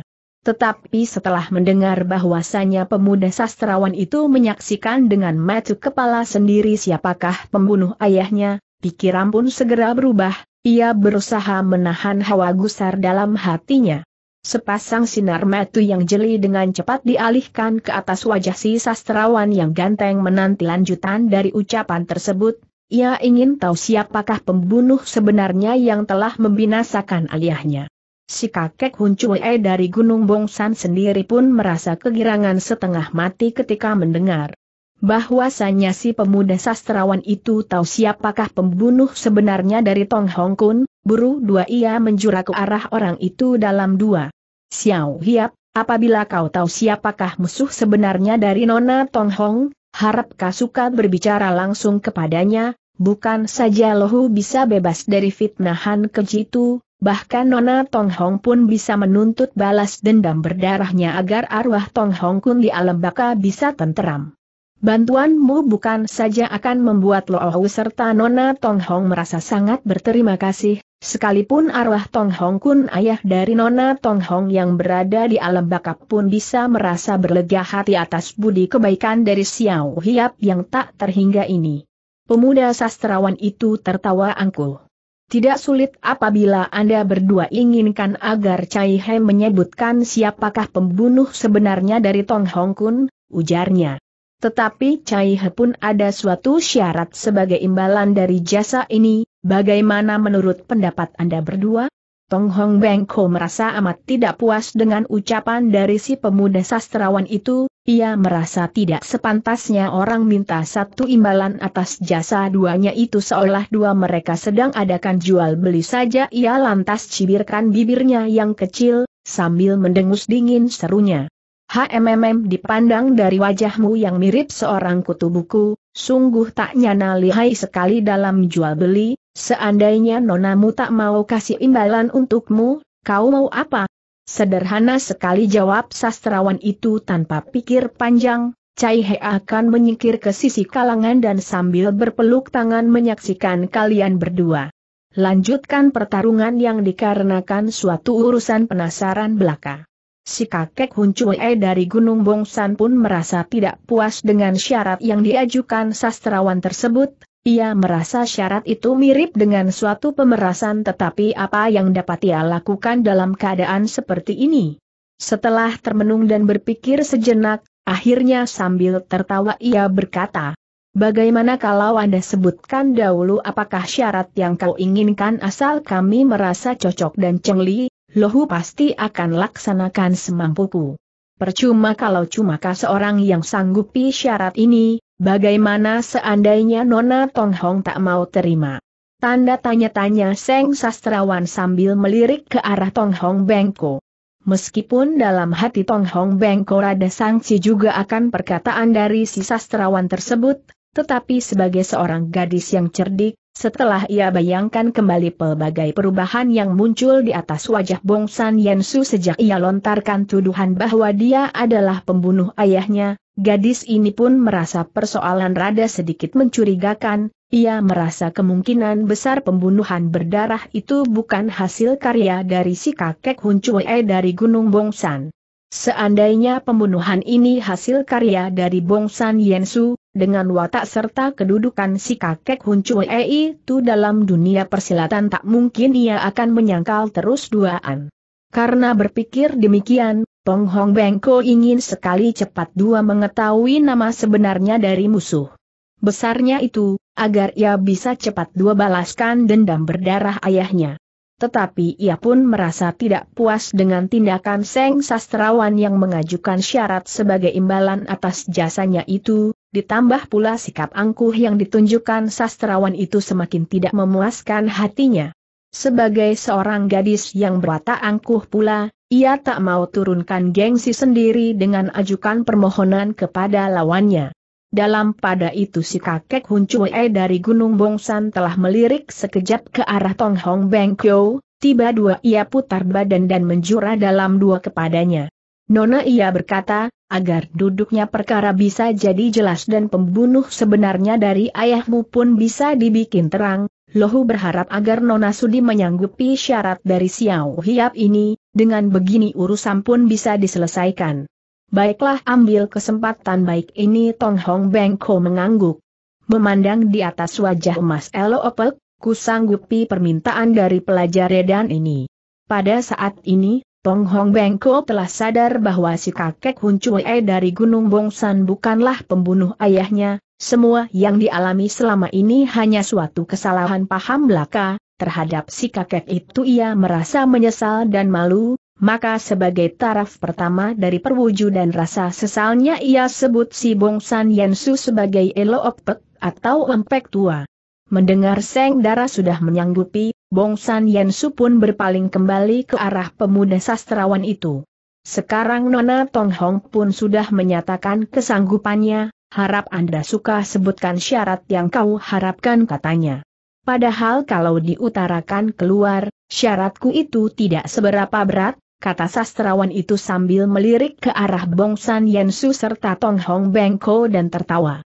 Tetapi setelah mendengar bahwasannya pemuda sastrawan itu menyaksikan dengan mata kepala sendiri siapakah pembunuh ayahnya, pikiran pun segera berubah, ia berusaha menahan hawa gusar dalam hatinya. Sepasang sinar mata yang jeli dengan cepat dialihkan ke atas wajah si sastrawan yang ganteng menanti lanjutan dari ucapan tersebut. Ia ingin tahu siapakah pembunuh sebenarnya yang telah membinasakan aliahnya. Si kakek Huncuei dari Gunung Bongsan sendiri pun merasa kegirangan setengah mati ketika mendengar. Bahwasanya si pemuda sastrawan itu tahu siapakah pembunuh sebenarnya dari Tong Hong Kun, buru dua ia menjura ke arah orang itu dalam dua. Xiao Hiap, apabila kau tahu siapakah musuh sebenarnya dari Nona Tong Hong, harap suka berbicara langsung kepadanya, bukan saja lohu bisa bebas dari fitnahan keji itu, Bahkan Nona Tong Hong pun bisa menuntut balas dendam berdarahnya agar arwah Tong Hong Kun di alam baka bisa tenteram. Bantuanmu bukan saja akan membuat Lo Ohu serta Nona Tong Hong merasa sangat berterima kasih, sekalipun arwah Tong Hong Kun ayah dari Nona Tong Hong yang berada di alam baka pun bisa merasa berlega hati atas budi kebaikan dari Xiao Hiap yang tak terhingga ini. Pemuda sastrawan itu tertawa angkuh. Tidak sulit apabila Anda berdua inginkan agar Cai He menyebutkan siapakah pembunuh sebenarnya dari Tong Hong Kun, ujarnya. Tetapi Cai He pun ada suatu syarat sebagai imbalan dari jasa ini, bagaimana menurut pendapat Anda berdua? Tong Hong Bengko merasa amat tidak puas dengan ucapan dari si pemuda sastrawan itu, ia merasa tidak sepantasnya orang minta satu imbalan atas jasa duanya itu seolah dua mereka sedang adakan jual beli saja ia lantas cibirkan bibirnya yang kecil, sambil mendengus dingin serunya. HMMM dipandang dari wajahmu yang mirip seorang kutu buku, sungguh tak nyana lihai sekali dalam jual beli, seandainya nonamu tak mau kasih imbalan untukmu, kau mau apa? Sederhana sekali jawab sastrawan itu tanpa pikir panjang, Cai He akan menyingkir ke sisi kalangan dan sambil berpeluk tangan menyaksikan kalian berdua. Lanjutkan pertarungan yang dikarenakan suatu urusan penasaran belaka. Si kakek Huncue dari Gunung Bongsan pun merasa tidak puas dengan syarat yang diajukan sastrawan tersebut, ia merasa syarat itu mirip dengan suatu pemerasan tetapi apa yang dapat ia lakukan dalam keadaan seperti ini? Setelah termenung dan berpikir sejenak, akhirnya sambil tertawa ia berkata, Bagaimana kalau Anda sebutkan dahulu apakah syarat yang kau inginkan asal kami merasa cocok dan cengli, lohu pasti akan laksanakan semampuku. Percuma kalau cuma seorang yang sanggupi syarat ini, Bagaimana seandainya Nona Tong Hong tak mau terima? Tanda tanya-tanya Seng Sastrawan sambil melirik ke arah Tong Hong Bengko. Meskipun dalam hati Tong Hong Bengko rada sangsi juga akan perkataan dari si sastrawan tersebut, tetapi sebagai seorang gadis yang cerdik, setelah ia bayangkan kembali pelbagai perubahan yang muncul di atas wajah Bong Bongsan Su sejak ia lontarkan tuduhan bahwa dia adalah pembunuh ayahnya, Gadis ini pun merasa persoalan rada sedikit mencurigakan, ia merasa kemungkinan besar pembunuhan berdarah itu bukan hasil karya dari si kakek Hun Chue dari Gunung Bongsan. Seandainya pembunuhan ini hasil karya dari Bongsan Yensu, dengan watak serta kedudukan si kakek Hun Chue itu dalam dunia persilatan tak mungkin ia akan menyangkal terus duaan. Karena berpikir demikian, Tong Hong Bengko ingin sekali cepat dua mengetahui nama sebenarnya dari musuh. Besarnya itu, agar ia bisa cepat dua balaskan dendam berdarah ayahnya. Tetapi ia pun merasa tidak puas dengan tindakan Seng Sastrawan yang mengajukan syarat sebagai imbalan atas jasanya itu, ditambah pula sikap angkuh yang ditunjukkan Sastrawan itu semakin tidak memuaskan hatinya. Sebagai seorang gadis yang berwatak angkuh pula, ia tak mau turunkan gengsi sendiri dengan ajukan permohonan kepada lawannya. Dalam pada itu si kakek Hun Chue dari Gunung Bongsan telah melirik sekejap ke arah Tong Hong Beng Kyo, tiba dua ia putar badan dan menjura dalam dua kepadanya. Nona ia berkata, agar duduknya perkara bisa jadi jelas dan pembunuh sebenarnya dari ayahmu pun bisa dibikin terang, Lohu berharap agar Nona Sudi menyanggupi syarat dari Xiao Hiap ini, dengan begini urusan pun bisa diselesaikan. Baiklah ambil kesempatan baik ini Tong Hong Bengko mengangguk. Memandang di atas wajah emas Elo Opel, ku sanggupi permintaan dari pelajar redan ini. Pada saat ini, Tong Hong Bengko telah sadar bahwa si kakek Hun Chue dari Gunung Bongsan bukanlah pembunuh ayahnya, semua yang dialami selama ini hanya suatu kesalahan paham belaka, Terhadap si kakek itu ia merasa menyesal dan malu, maka sebagai taraf pertama dari perwujudan rasa sesalnya ia sebut si Bong Bongsan Yensu sebagai Elo Opek atau Empek Tua. Mendengar Seng Dara sudah menyanggupi, Bong Bongsan Yensu pun berpaling kembali ke arah pemuda sastrawan itu. Sekarang Nona Tong Hong pun sudah menyatakan kesanggupannya, harap Anda suka sebutkan syarat yang kau harapkan katanya. Padahal kalau diutarakan keluar, syaratku itu tidak seberapa berat, kata sastrawan itu sambil melirik ke arah Bong Bongsan Su serta Tong Hong Bengko dan tertawa.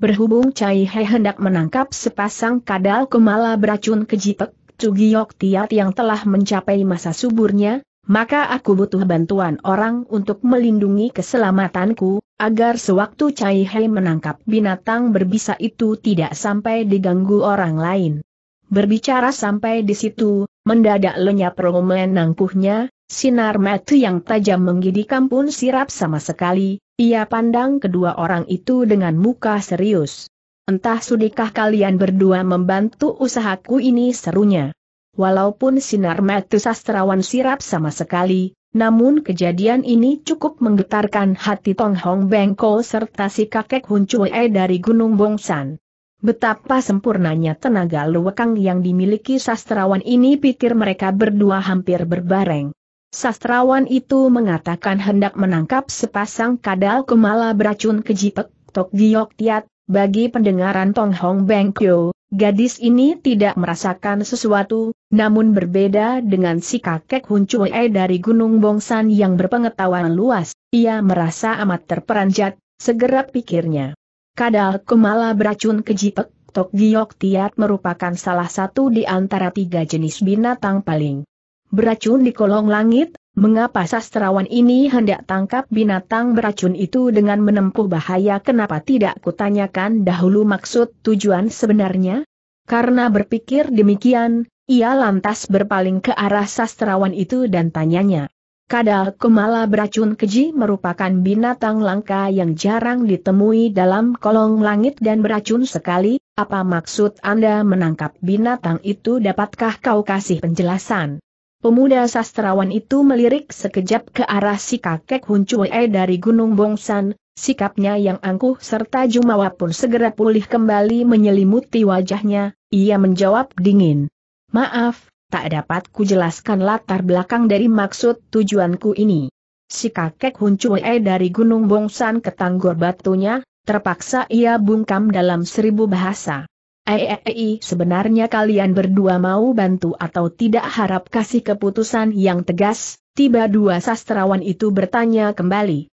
Berhubung Cai He hendak menangkap sepasang kadal kemala beracun kejitek, Cugiyok Tiat yang telah mencapai masa suburnya, maka aku butuh bantuan orang untuk melindungi keselamatanku, agar sewaktu Cai Hei menangkap binatang berbisa itu tidak sampai diganggu orang lain. Berbicara sampai di situ, mendadak lenyap Romen nangkuhnya, sinar mata yang tajam menggidikam pun sirap sama sekali, ia pandang kedua orang itu dengan muka serius. Entah sudikah kalian berdua membantu usahaku ini serunya. Walaupun sinar mata sastrawan sirap sama sekali, namun kejadian ini cukup menggetarkan hati Tong Hong Bengko serta si kakek Hun Chue dari Gunung Bongsan. Betapa sempurnanya tenaga luwekang yang dimiliki sastrawan ini pikir mereka berdua hampir berbareng. Sastrawan itu mengatakan hendak menangkap sepasang kadal kemala beracun kejitek Tok Giok Tiat, bagi pendengaran Tong Hong Bengko. Gadis ini tidak merasakan sesuatu, namun berbeda dengan si kakek Hun air dari Gunung Bongsan yang berpengetahuan luas, ia merasa amat terperanjat, segera pikirnya. Kadal kemala beracun kejipek, Tok Giok Tiat merupakan salah satu di antara tiga jenis binatang paling beracun di kolong langit, Mengapa sastrawan ini hendak tangkap binatang beracun itu dengan menempuh bahaya kenapa tidak kutanyakan dahulu maksud tujuan sebenarnya? Karena berpikir demikian, ia lantas berpaling ke arah sastrawan itu dan tanyanya. Kadal kemala beracun keji merupakan binatang langka yang jarang ditemui dalam kolong langit dan beracun sekali, apa maksud Anda menangkap binatang itu dapatkah kau kasih penjelasan? Pemuda sastrawan itu melirik sekejap ke arah si kakek Huncue dari Gunung Bongsan, sikapnya yang angkuh serta jumawa pun segera pulih kembali menyelimuti wajahnya, ia menjawab dingin. Maaf, tak dapat kujelaskan latar belakang dari maksud tujuanku ini. Si kakek Huncue dari Gunung Bongsan ketanggor batunya, terpaksa ia bungkam dalam seribu bahasa. Eee, sebenarnya kalian berdua mau bantu atau tidak harap kasih keputusan yang tegas, tiba dua sastrawan itu bertanya kembali.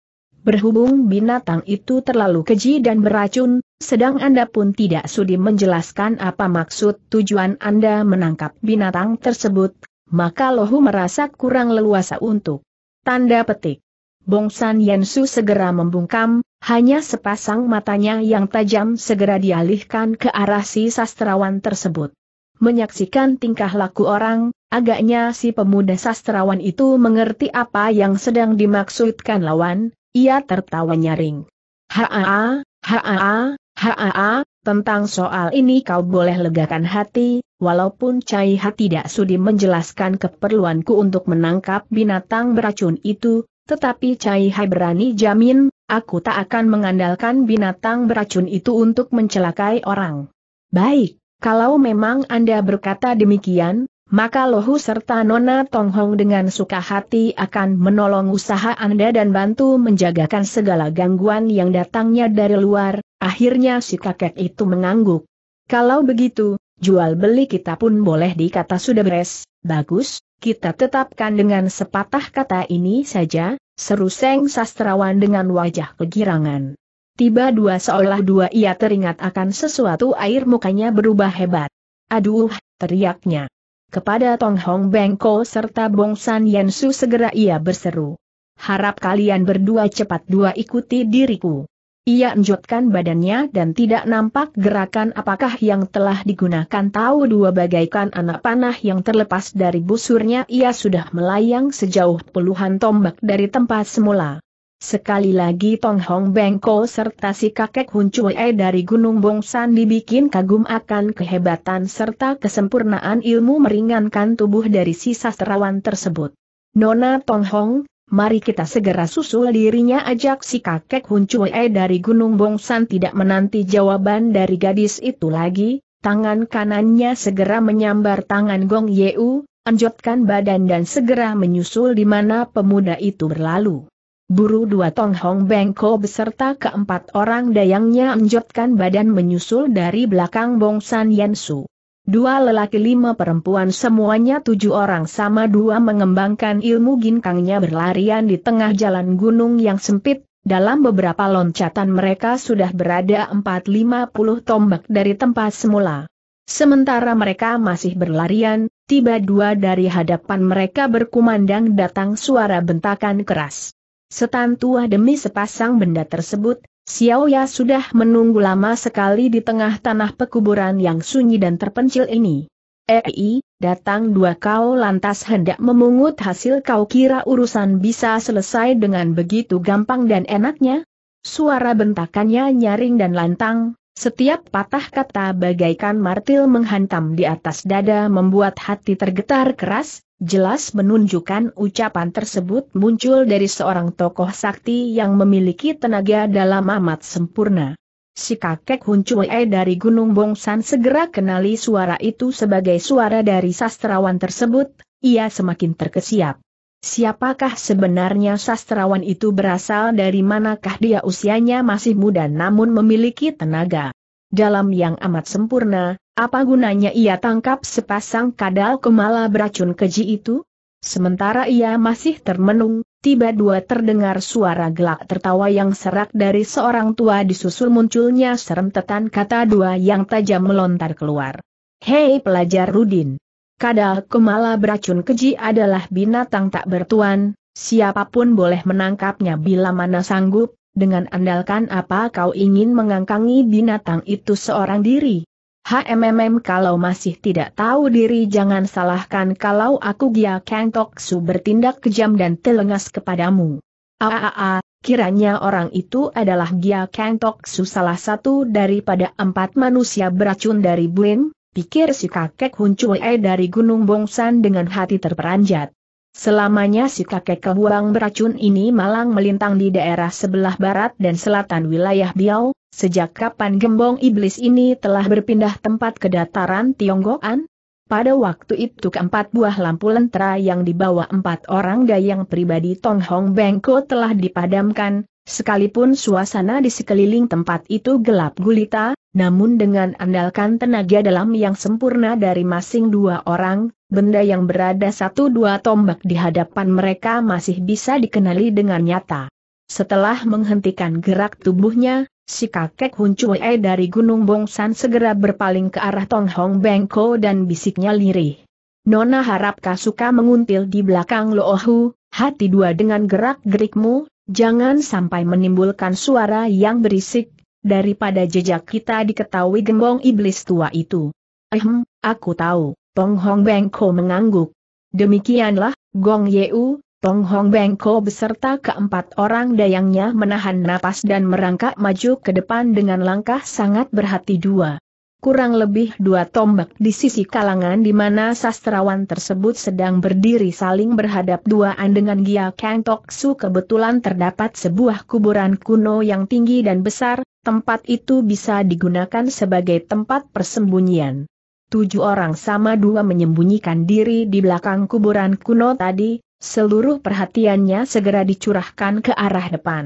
Berhubung binatang itu terlalu keji dan beracun, sedang Anda pun tidak sudi menjelaskan apa maksud tujuan Anda menangkap binatang tersebut, maka Lohu merasa kurang leluasa untuk. Tanda petik. Bongsan Yensu segera membungkam, hanya sepasang matanya yang tajam segera dialihkan ke arah si sastrawan tersebut. Menyaksikan tingkah laku orang, agaknya si pemuda sastrawan itu mengerti apa yang sedang dimaksudkan lawan, ia tertawa nyaring. Haa, haa, haa, tentang soal ini kau boleh legakan hati, walaupun Cai Ha tidak sudi menjelaskan keperluanku untuk menangkap binatang beracun itu, tetapi Cai Hai berani jamin, aku tak akan mengandalkan binatang beracun itu untuk mencelakai orang. Baik, kalau memang Anda berkata demikian, maka Lohu serta Nona Tong Hong dengan suka hati akan menolong usaha Anda dan bantu menjagakan segala gangguan yang datangnya dari luar, akhirnya si kakek itu mengangguk. Kalau begitu, Jual beli kita pun boleh dikata sudah beres, bagus, kita tetapkan dengan sepatah kata ini saja, seru Seng Sastrawan dengan wajah kegirangan. Tiba dua seolah dua ia teringat akan sesuatu air mukanya berubah hebat. Aduh, teriaknya. Kepada Tong Hong Bengko serta Bong San Yensu segera ia berseru. Harap kalian berdua cepat dua ikuti diriku. Ia enjutkan badannya dan tidak nampak gerakan apakah yang telah digunakan tahu dua bagaikan anak panah yang terlepas dari busurnya ia sudah melayang sejauh puluhan tombak dari tempat semula. Sekali lagi Tong Hong Bengko serta si kakek Hun Chue dari Gunung Bongsan dibikin kagum akan kehebatan serta kesempurnaan ilmu meringankan tubuh dari sisa sastrawan tersebut. Nona Tong Hong, Mari kita segera susul dirinya ajak si kakek Huncue dari Gunung Bongsan tidak menanti jawaban dari gadis itu lagi, tangan kanannya segera menyambar tangan Gong Yeu, anjotkan badan dan segera menyusul di mana pemuda itu berlalu. Buru dua Tong Hong Bengko beserta keempat orang dayangnya anjotkan badan menyusul dari belakang Bongsan Yansu. Dua lelaki lima perempuan semuanya tujuh orang sama dua mengembangkan ilmu ginkangnya berlarian di tengah jalan gunung yang sempit, dalam beberapa loncatan mereka sudah berada empat lima puluh tombak dari tempat semula. Sementara mereka masih berlarian, tiba dua dari hadapan mereka berkumandang datang suara bentakan keras. Setan tua demi sepasang benda tersebut, Xiao Ya sudah menunggu lama sekali di tengah tanah pekuburan yang sunyi dan terpencil ini. Ei, eh, datang dua kau lantas hendak memungut hasil kau kira urusan bisa selesai dengan begitu gampang dan enaknya? Suara bentakannya nyaring dan lantang, setiap patah kata bagaikan martil menghantam di atas dada membuat hati tergetar keras, Jelas menunjukkan ucapan tersebut muncul dari seorang tokoh sakti yang memiliki tenaga dalam amat sempurna. Si kakek Hun dari Gunung Bongsan segera kenali suara itu sebagai suara dari sastrawan tersebut, ia semakin terkesiap. Siapakah sebenarnya sastrawan itu berasal dari manakah dia usianya masih muda namun memiliki tenaga? dalam yang amat sempurna, apa gunanya ia tangkap sepasang kadal kemala beracun keji itu? Sementara ia masih termenung, tiba dua terdengar suara gelak tertawa yang serak dari seorang tua disusul munculnya serentetan kata dua yang tajam melontar keluar. Hei pelajar Rudin! Kadal kemala beracun keji adalah binatang tak bertuan, siapapun boleh menangkapnya bila mana sanggup, dengan andalkan apa kau ingin mengangkangi binatang itu seorang diri? HMMM kalau masih tidak tahu diri jangan salahkan kalau aku Gia Kang Su bertindak kejam dan telengas kepadamu. Aaa, kiranya orang itu adalah Gia Kang Su salah satu daripada empat manusia beracun dari Buin, pikir si kakek Chue dari Gunung Bongsan dengan hati terperanjat. Selamanya si kakek kebuang beracun ini malang melintang di daerah sebelah barat dan selatan wilayah Biau, sejak kapan gembong iblis ini telah berpindah tempat ke dataran Tionggoan? Pada waktu itu keempat buah lampu lentera yang dibawa empat orang dayang pribadi Tong Hong Bengko telah dipadamkan, sekalipun suasana di sekeliling tempat itu gelap gulita, namun dengan andalkan tenaga dalam yang sempurna dari masing dua orang, benda yang berada satu dua tombak di hadapan mereka masih bisa dikenali dengan nyata. Setelah menghentikan gerak tubuhnya, si kakek Hun Chue dari Gunung Bongsan segera berpaling ke arah Tong Hong Bengko dan bisiknya lirih. Nona harap suka menguntil di belakang Loohu, hati dua dengan gerak-gerikmu, jangan sampai menimbulkan suara yang berisik, daripada jejak kita diketahui gembong iblis tua itu. Ehem, aku tahu, Tong Hong Bengko mengangguk. Demikianlah, Gong Yeu, Tong Hong Bengko beserta keempat orang dayangnya menahan napas dan merangkak maju ke depan dengan langkah sangat berhati dua kurang lebih dua tombak di sisi kalangan di mana sastrawan tersebut sedang berdiri saling berhadap duaan dengan Gia Kang Tok Su kebetulan terdapat sebuah kuburan kuno yang tinggi dan besar, tempat itu bisa digunakan sebagai tempat persembunyian. Tujuh orang sama dua menyembunyikan diri di belakang kuburan kuno tadi, seluruh perhatiannya segera dicurahkan ke arah depan.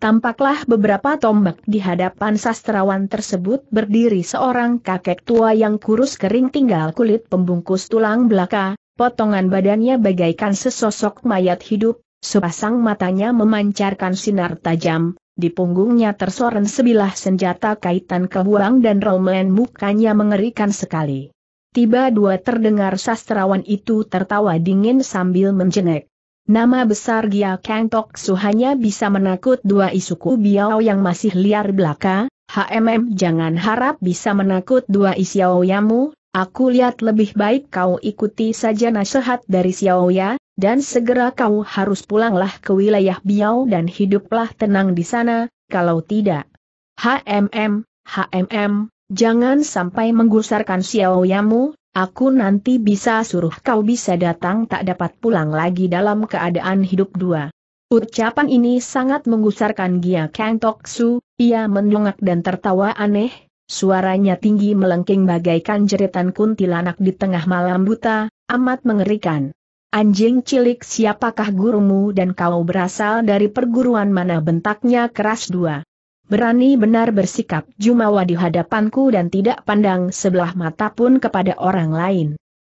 Tampaklah beberapa tombak di hadapan sastrawan tersebut berdiri seorang kakek tua yang kurus kering tinggal kulit pembungkus tulang belaka, potongan badannya bagaikan sesosok mayat hidup, sepasang matanya memancarkan sinar tajam, di punggungnya tersoren sebilah senjata kaitan kebuang dan romen mukanya mengerikan sekali. Tiba dua terdengar sastrawan itu tertawa dingin sambil menjengek. Nama besar Gia Kang Tok Su hanya bisa menakut dua isuku Biao yang masih liar belaka, HMM jangan harap bisa menakut dua isiao yamu, aku lihat lebih baik kau ikuti saja nasihat dari Xiao Ya, dan segera kau harus pulanglah ke wilayah Biao dan hiduplah tenang di sana, kalau tidak. HMM, HMM, jangan sampai menggusarkan Xiao Yamu, Aku nanti bisa suruh kau bisa datang tak dapat pulang lagi dalam keadaan hidup dua. Ucapan ini sangat menggusarkan Gia Kang Tok Su, ia mendongak dan tertawa aneh, suaranya tinggi melengking bagaikan jeritan kuntilanak di tengah malam buta, amat mengerikan. Anjing cilik siapakah gurumu dan kau berasal dari perguruan mana bentaknya keras dua berani benar bersikap jumawa di hadapanku dan tidak pandang sebelah mata pun kepada orang lain.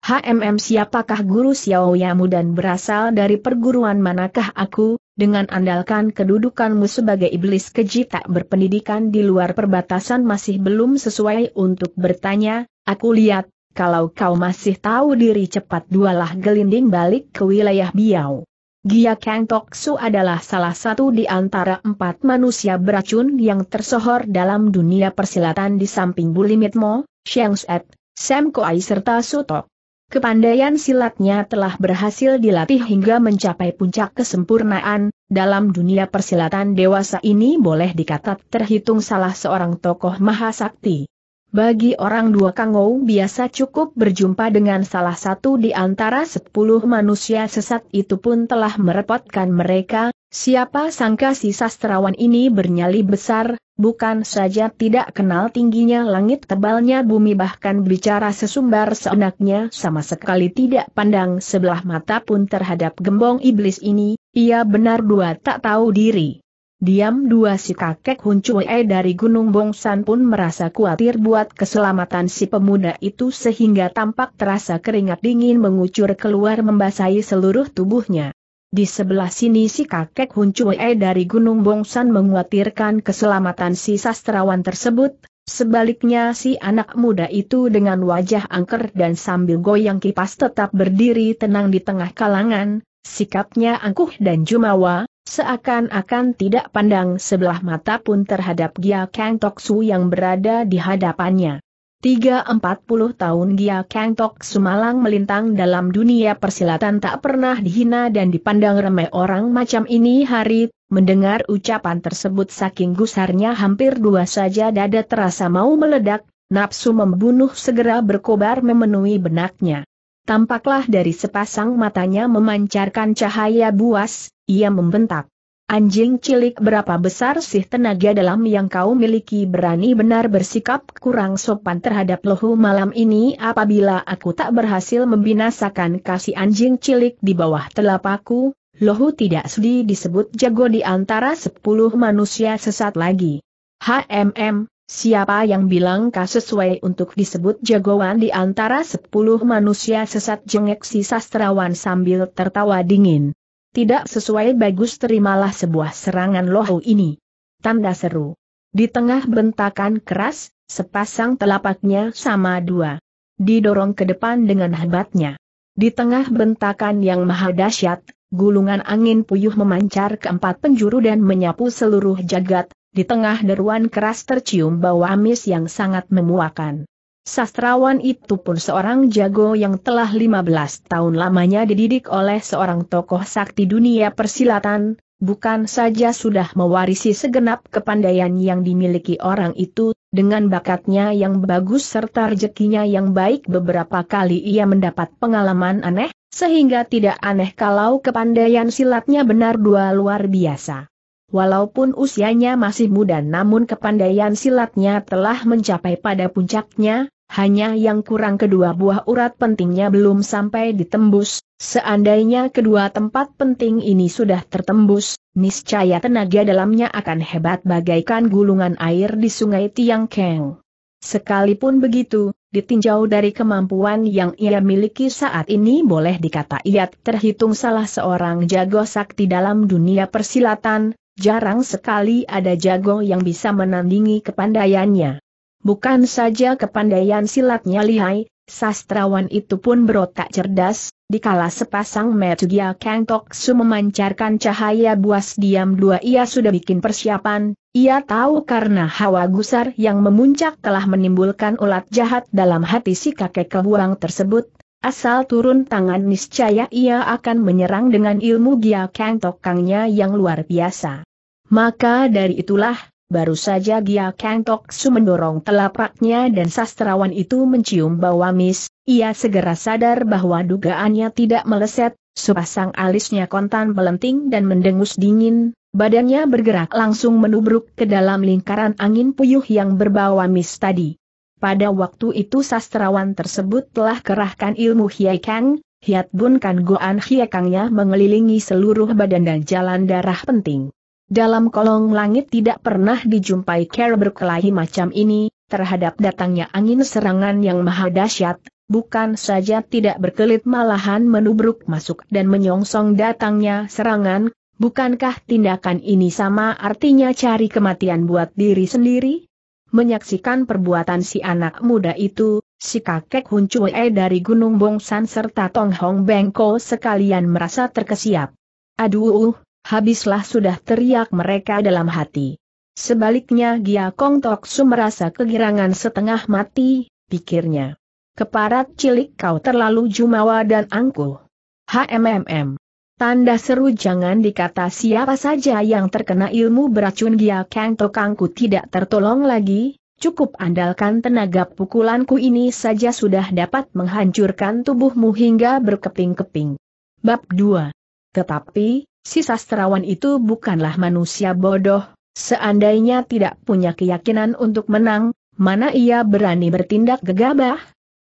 HMM siapakah guru Xiaoyamu dan berasal dari perguruan manakah aku, dengan andalkan kedudukanmu sebagai iblis keji tak berpendidikan di luar perbatasan masih belum sesuai untuk bertanya, aku lihat, kalau kau masih tahu diri cepat dualah gelinding balik ke wilayah Biau. Gia Kang Tok Su adalah salah satu di antara empat manusia beracun yang tersohor dalam dunia persilatan di samping Bulimit Mo, Xiang Set, Sam Koai serta Sutok. Kepandaian silatnya telah berhasil dilatih hingga mencapai puncak kesempurnaan, dalam dunia persilatan dewasa ini boleh dikatakan terhitung salah seorang tokoh mahasakti. Bagi orang dua kangou biasa cukup berjumpa dengan salah satu di antara sepuluh manusia sesat itu pun telah merepotkan mereka, siapa sangka si sastrawan ini bernyali besar, bukan saja tidak kenal tingginya langit tebalnya bumi bahkan bicara sesumbar seenaknya sama sekali tidak pandang sebelah mata pun terhadap gembong iblis ini, ia benar dua tak tahu diri. Diam dua si kakek Huncue dari Gunung Bongsan pun merasa khawatir buat keselamatan si pemuda itu sehingga tampak terasa keringat dingin mengucur keluar membasahi seluruh tubuhnya. Di sebelah sini si kakek Huncue dari Gunung Bongsan menguatirkan keselamatan si sastrawan tersebut, sebaliknya si anak muda itu dengan wajah angker dan sambil goyang kipas tetap berdiri tenang di tengah kalangan, Sikapnya angkuh dan jumawa, seakan-akan tidak pandang sebelah mata pun terhadap Gia Kang Tok Su yang berada di hadapannya. Tiga empat puluh tahun Gia Kang Tok Su Malang melintang dalam dunia persilatan tak pernah dihina dan dipandang remeh orang macam ini hari, mendengar ucapan tersebut saking gusarnya hampir dua saja dada terasa mau meledak, nafsu membunuh segera berkobar memenuhi benaknya. Tampaklah dari sepasang matanya memancarkan cahaya buas, ia membentak. Anjing cilik berapa besar sih tenaga dalam yang kau miliki berani benar bersikap kurang sopan terhadap lohu malam ini apabila aku tak berhasil membinasakan kasih anjing cilik di bawah telapaku, lohu tidak sedih disebut jago di antara sepuluh manusia sesat lagi. HMM, Siapa yang bilang kau sesuai untuk disebut jagoan di antara sepuluh manusia sesat jengek si sastrawan sambil tertawa dingin. Tidak sesuai bagus terimalah sebuah serangan lohu ini. Tanda seru. Di tengah bentakan keras, sepasang telapaknya sama dua. Didorong ke depan dengan hebatnya. Di tengah bentakan yang maha dahsyat, gulungan angin puyuh memancar ke empat penjuru dan menyapu seluruh jagat, di tengah deruan keras tercium bau amis yang sangat memuakan. Sastrawan itu pun seorang jago yang telah 15 tahun lamanya dididik oleh seorang tokoh sakti dunia persilatan, bukan saja sudah mewarisi segenap kepandaian yang dimiliki orang itu, dengan bakatnya yang bagus serta rezekinya yang baik beberapa kali ia mendapat pengalaman aneh, sehingga tidak aneh kalau kepandaian silatnya benar dua luar biasa. Walaupun usianya masih muda namun kepandaian silatnya telah mencapai pada puncaknya, hanya yang kurang kedua buah urat pentingnya belum sampai ditembus, seandainya kedua tempat penting ini sudah tertembus, niscaya tenaga dalamnya akan hebat bagaikan gulungan air di sungai Tiang Keng. Sekalipun begitu, ditinjau dari kemampuan yang ia miliki saat ini boleh dikata ia terhitung salah seorang jago sakti dalam dunia persilatan, jarang sekali ada jago yang bisa menandingi kepandaiannya. Bukan saja kepandaian silatnya lihai, sastrawan itu pun berotak cerdas, dikala sepasang Metugia Kang Su memancarkan cahaya buas diam dua ia sudah bikin persiapan, ia tahu karena hawa gusar yang memuncak telah menimbulkan ulat jahat dalam hati si kakek kebuang tersebut, Asal turun tangan niscaya ia akan menyerang dengan ilmu Gia Kang Tokangnya yang luar biasa. Maka dari itulah, baru saja Gia Kang Su mendorong telapaknya dan sastrawan itu mencium bau amis, ia segera sadar bahwa dugaannya tidak meleset, sepasang alisnya kontan melenting dan mendengus dingin, badannya bergerak langsung menubruk ke dalam lingkaran angin puyuh yang berbau amis tadi. Pada waktu itu sastrawan tersebut telah kerahkan ilmu Hiekang, Hiat Bun Kan Goan Hiekangnya mengelilingi seluruh badan dan jalan darah penting. Dalam kolong langit tidak pernah dijumpai cara berkelahi macam ini, terhadap datangnya angin serangan yang maha dahsyat, bukan saja tidak berkelit malahan menubruk masuk dan menyongsong datangnya serangan, bukankah tindakan ini sama artinya cari kematian buat diri sendiri? Menyaksikan perbuatan si anak muda itu, si kakek Hun Chue dari Gunung Bongsan serta Tong Hong Bengko sekalian merasa terkesiap. Aduh, habislah sudah teriak mereka dalam hati. Sebaliknya Gia Kong Tok Su merasa kegirangan setengah mati, pikirnya. Keparat cilik kau terlalu jumawa dan angkuh. HMMM. Tanda seru jangan dikata siapa saja yang terkena ilmu beracun Gia Kang Tokangku tidak tertolong lagi, cukup andalkan tenaga pukulanku ini saja sudah dapat menghancurkan tubuhmu hingga berkeping-keping. Bab 2 Tetapi, si sastrawan itu bukanlah manusia bodoh, seandainya tidak punya keyakinan untuk menang, mana ia berani bertindak gegabah?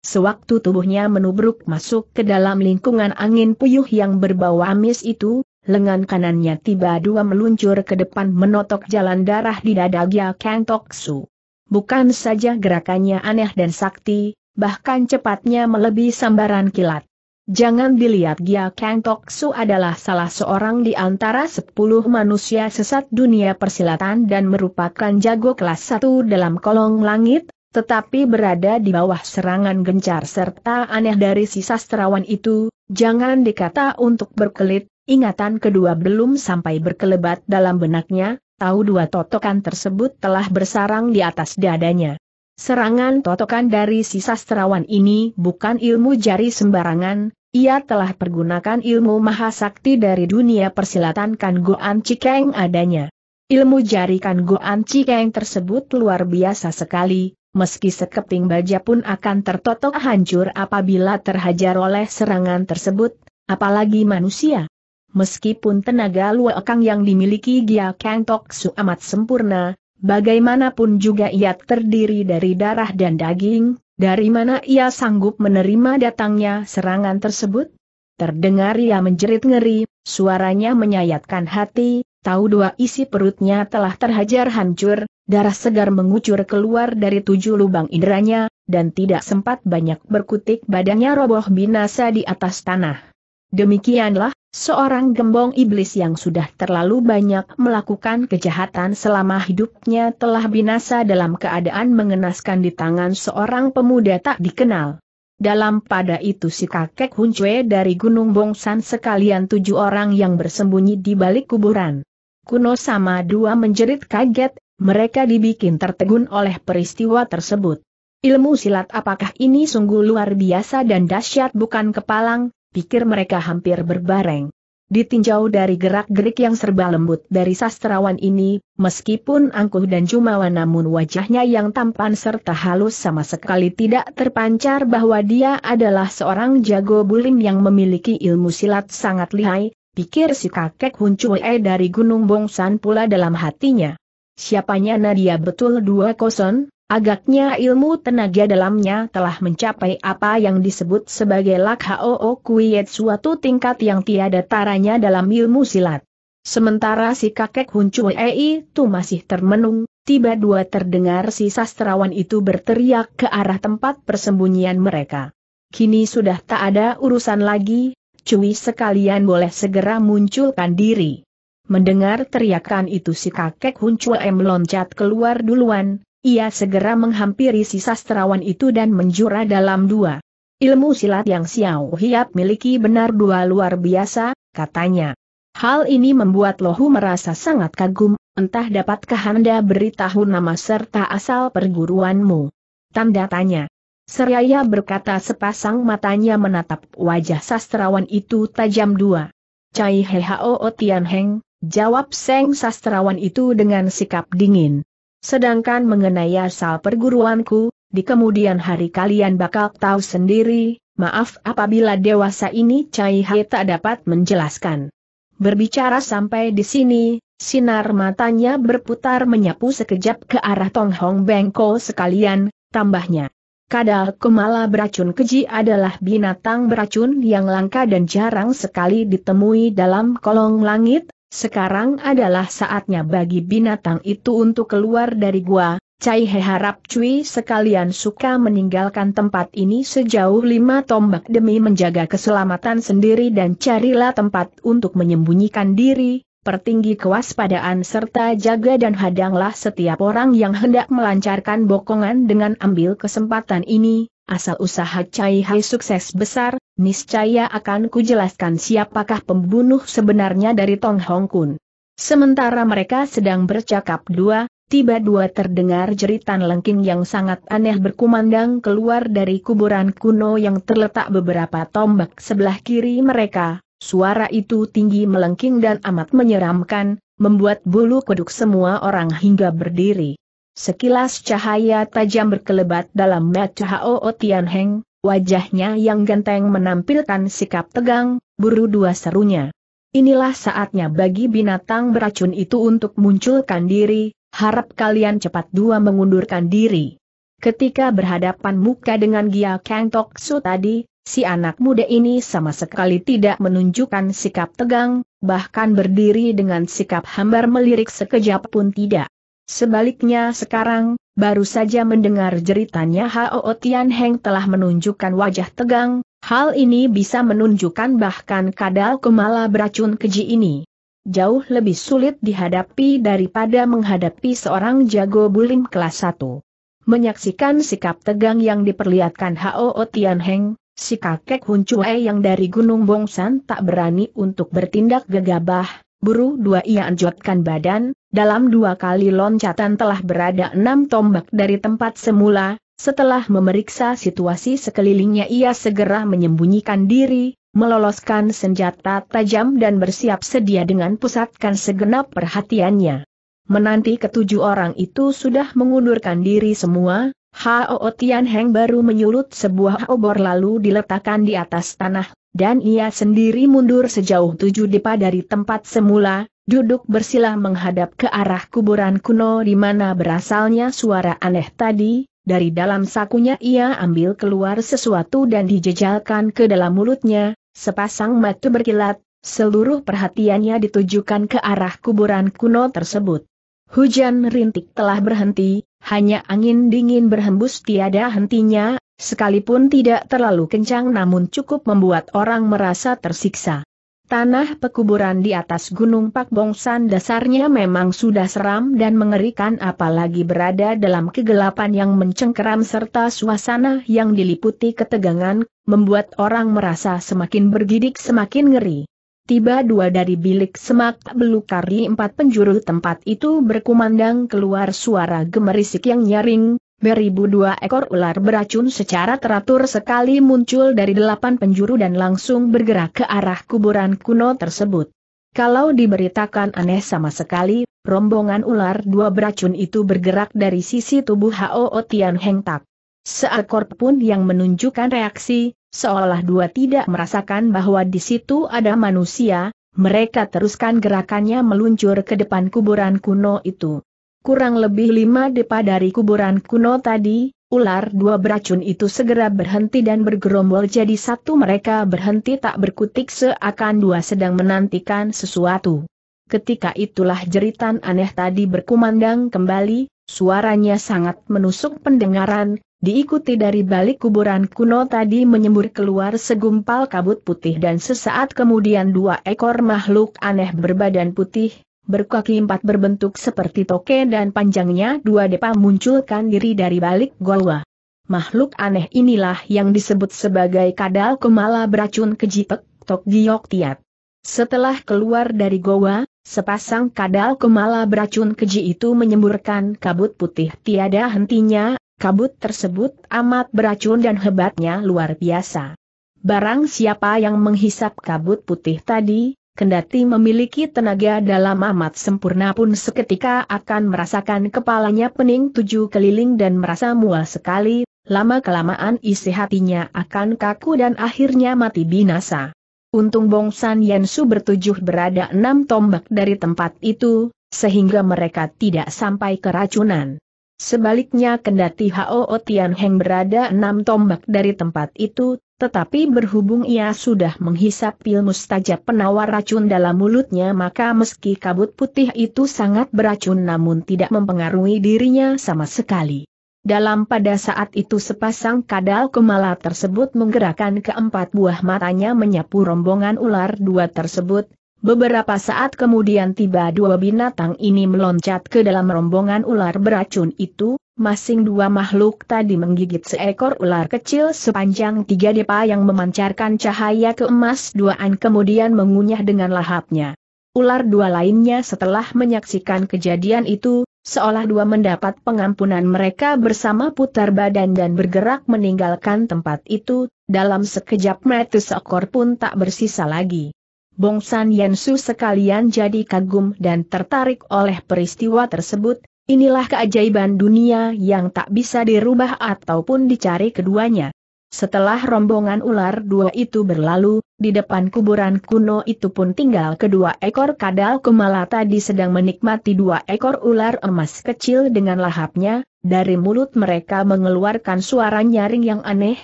Sewaktu tubuhnya menubruk masuk ke dalam lingkungan angin puyuh yang berbau amis itu, lengan kanannya tiba dua meluncur ke depan menotok jalan darah di dada Gia Kang Toksu. Bukan saja gerakannya aneh dan sakti, bahkan cepatnya melebihi sambaran kilat. Jangan dilihat Gia Kang Toksu adalah salah seorang di antara sepuluh manusia sesat dunia persilatan dan merupakan jago kelas satu dalam kolong langit, tetapi berada di bawah serangan gencar serta aneh dari si sastrawan itu, jangan dikata untuk berkelit, ingatan kedua belum sampai berkelebat dalam benaknya, tahu dua totokan tersebut telah bersarang di atas dadanya. Serangan totokan dari si sastrawan ini bukan ilmu jari sembarangan, ia telah pergunakan ilmu mahasakti dari dunia persilatan Kan Goan Cikeng adanya. Ilmu jari Kan Goan Cikeng tersebut luar biasa sekali, meski sekeping baja pun akan tertotok hancur apabila terhajar oleh serangan tersebut, apalagi manusia. Meskipun tenaga luo kang yang dimiliki Gia Kang Tok Su amat sempurna, bagaimanapun juga ia terdiri dari darah dan daging, dari mana ia sanggup menerima datangnya serangan tersebut? Terdengar ia menjerit ngeri, suaranya menyayatkan hati, tahu dua isi perutnya telah terhajar hancur, Darah segar mengucur keluar dari tujuh lubang inderanya, dan tidak sempat banyak berkutik badannya roboh binasa di atas tanah. Demikianlah, seorang gembong iblis yang sudah terlalu banyak melakukan kejahatan selama hidupnya telah binasa dalam keadaan mengenaskan di tangan seorang pemuda tak dikenal. Dalam pada itu si kakek Huncue dari Gunung Bongsan sekalian tujuh orang yang bersembunyi di balik kuburan. Kuno sama dua menjerit kaget, mereka dibikin tertegun oleh peristiwa tersebut. Ilmu silat apakah ini sungguh luar biasa dan dahsyat bukan kepalang, pikir mereka hampir berbareng. Ditinjau dari gerak-gerik yang serba lembut dari sastrawan ini, meskipun angkuh dan jumawa namun wajahnya yang tampan serta halus sama sekali tidak terpancar bahwa dia adalah seorang jago bulim yang memiliki ilmu silat sangat lihai, pikir si kakek Huncue dari Gunung Bongsan pula dalam hatinya. Siapanya Nadia betul dua kosong, agaknya ilmu tenaga dalamnya telah mencapai apa yang disebut sebagai lakhao kuiet suatu tingkat yang tiada taranya dalam ilmu silat. Sementara si kakek Huncu Ei itu masih termenung, tiba dua terdengar si sastrawan itu berteriak ke arah tempat persembunyian mereka. Kini sudah tak ada urusan lagi, cuy sekalian boleh segera munculkan diri. Mendengar teriakan itu si kakek Hun Chue meloncat keluar duluan, ia segera menghampiri si sastrawan itu dan menjura dalam dua. Ilmu silat yang Xiao Hiap miliki benar dua luar biasa, katanya. Hal ini membuat Lohu merasa sangat kagum, entah dapatkah Anda beritahu nama serta asal perguruanmu. Tanda tanya. Seraya berkata sepasang matanya menatap wajah sastrawan itu tajam dua. Cai Hehao Tian Heng, jawab Seng Sastrawan itu dengan sikap dingin. Sedangkan mengenai asal perguruanku, di kemudian hari kalian bakal tahu sendiri, maaf apabila dewasa ini Cai Hai tak dapat menjelaskan. Berbicara sampai di sini, sinar matanya berputar menyapu sekejap ke arah Tong Hong Bengko sekalian, tambahnya. Kadal kemala beracun keji adalah binatang beracun yang langka dan jarang sekali ditemui dalam kolong langit, sekarang adalah saatnya bagi binatang itu untuk keluar dari gua, Cai He harap Cui sekalian suka meninggalkan tempat ini sejauh lima tombak demi menjaga keselamatan sendiri dan carilah tempat untuk menyembunyikan diri, pertinggi kewaspadaan serta jaga dan hadanglah setiap orang yang hendak melancarkan bokongan dengan ambil kesempatan ini, Asal usaha Cai Hai sukses besar, niscaya akan kujelaskan siapakah pembunuh sebenarnya dari Tong Hong Kun. Sementara mereka sedang bercakap dua, tiba-dua terdengar jeritan lengking yang sangat aneh berkumandang keluar dari kuburan kuno yang terletak beberapa tombak sebelah kiri mereka. Suara itu tinggi melengking dan amat menyeramkan, membuat bulu kuduk semua orang hingga berdiri. Sekilas cahaya tajam berkelebat dalam mata Hao Tianheng, wajahnya yang genteng menampilkan sikap tegang, buru dua serunya. Inilah saatnya bagi binatang beracun itu untuk munculkan diri, harap kalian cepat dua mengundurkan diri. Ketika berhadapan muka dengan Gia Kang Tok Su tadi, si anak muda ini sama sekali tidak menunjukkan sikap tegang, bahkan berdiri dengan sikap hambar melirik sekejap pun tidak. Sebaliknya sekarang, baru saja mendengar jeritannya Hao Tian Heng telah menunjukkan wajah tegang, hal ini bisa menunjukkan bahkan kadal kemala beracun keji ini. Jauh lebih sulit dihadapi daripada menghadapi seorang jago bulim kelas 1. Menyaksikan sikap tegang yang diperlihatkan Hao Tian Heng, si kakek Hun Chue yang dari Gunung Bongsan tak berani untuk bertindak gegabah, buru dua ia anjotkan badan, dalam dua kali loncatan telah berada enam tombak dari tempat semula, setelah memeriksa situasi sekelilingnya ia segera menyembunyikan diri, meloloskan senjata tajam dan bersiap sedia dengan pusatkan segenap perhatiannya. Menanti ketujuh orang itu sudah mengundurkan diri semua, Hao Tian Heng baru menyulut sebuah obor lalu diletakkan di atas tanah, dan ia sendiri mundur sejauh tujuh depa dari tempat semula, duduk bersila menghadap ke arah kuburan kuno di mana berasalnya suara aneh tadi, dari dalam sakunya ia ambil keluar sesuatu dan dijejalkan ke dalam mulutnya, sepasang mata berkilat, seluruh perhatiannya ditujukan ke arah kuburan kuno tersebut. Hujan rintik telah berhenti, hanya angin dingin berhembus tiada hentinya, Sekalipun tidak terlalu kencang namun cukup membuat orang merasa tersiksa. Tanah pekuburan di atas Gunung Pak Bongsan dasarnya memang sudah seram dan mengerikan apalagi berada dalam kegelapan yang mencengkeram serta suasana yang diliputi ketegangan, membuat orang merasa semakin bergidik semakin ngeri. Tiba dua dari bilik semak belukari empat penjuru tempat itu berkumandang keluar suara gemerisik yang nyaring, Beribu dua ekor ular beracun secara teratur sekali muncul dari delapan penjuru dan langsung bergerak ke arah kuburan kuno tersebut. Kalau diberitakan aneh sama sekali, rombongan ular dua beracun itu bergerak dari sisi tubuh Hao Tian Heng Tak. Seekor pun yang menunjukkan reaksi, seolah dua tidak merasakan bahwa di situ ada manusia, mereka teruskan gerakannya meluncur ke depan kuburan kuno itu kurang lebih lima depa dari kuburan kuno tadi, ular dua beracun itu segera berhenti dan bergerombol jadi satu mereka berhenti tak berkutik seakan dua sedang menantikan sesuatu. Ketika itulah jeritan aneh tadi berkumandang kembali, suaranya sangat menusuk pendengaran, diikuti dari balik kuburan kuno tadi menyembur keluar segumpal kabut putih dan sesaat kemudian dua ekor makhluk aneh berbadan putih, berkaki empat berbentuk seperti toke dan panjangnya dua depa munculkan diri dari balik golwa. Makhluk aneh inilah yang disebut sebagai kadal kemala beracun kejitek, tok giok tiat. Setelah keluar dari goa, sepasang kadal kemala beracun keji itu menyemburkan kabut putih tiada hentinya, kabut tersebut amat beracun dan hebatnya luar biasa. Barang siapa yang menghisap kabut putih tadi, kendati memiliki tenaga dalam amat sempurna pun seketika akan merasakan kepalanya pening tujuh keliling dan merasa mual sekali, lama-kelamaan isi hatinya akan kaku dan akhirnya mati binasa. Untung Bong Bongsan Yansu bertujuh berada enam tombak dari tempat itu, sehingga mereka tidak sampai keracunan. Sebaliknya kendati Hao Tian Heng berada enam tombak dari tempat itu, tetapi berhubung ia sudah menghisap pil mustajab penawar racun dalam mulutnya maka meski kabut putih itu sangat beracun namun tidak mempengaruhi dirinya sama sekali. Dalam pada saat itu sepasang kadal kemala tersebut menggerakkan keempat buah matanya menyapu rombongan ular dua tersebut, beberapa saat kemudian tiba dua binatang ini meloncat ke dalam rombongan ular beracun itu, masing dua makhluk tadi menggigit seekor ular kecil sepanjang tiga depa yang memancarkan cahaya keemas duaan kemudian mengunyah dengan lahapnya. Ular dua lainnya setelah menyaksikan kejadian itu, seolah dua mendapat pengampunan mereka bersama putar badan dan bergerak meninggalkan tempat itu, dalam sekejap mata seekor pun tak bersisa lagi. Bongsan Yensu sekalian jadi kagum dan tertarik oleh peristiwa tersebut, Inilah keajaiban dunia yang tak bisa dirubah ataupun dicari keduanya. Setelah rombongan ular dua itu berlalu, di depan kuburan kuno itu pun tinggal kedua ekor kadal kumala tadi sedang menikmati dua ekor ular emas kecil dengan lahapnya, dari mulut mereka mengeluarkan suara nyaring yang aneh,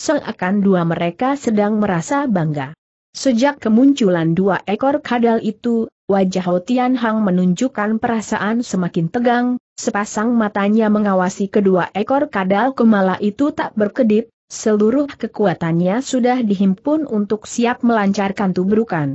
seakan dua mereka sedang merasa bangga. Sejak kemunculan dua ekor kadal itu, Wajah Ho Hang menunjukkan perasaan semakin tegang, sepasang matanya mengawasi kedua ekor kadal kemala itu tak berkedip, seluruh kekuatannya sudah dihimpun untuk siap melancarkan tubrukan.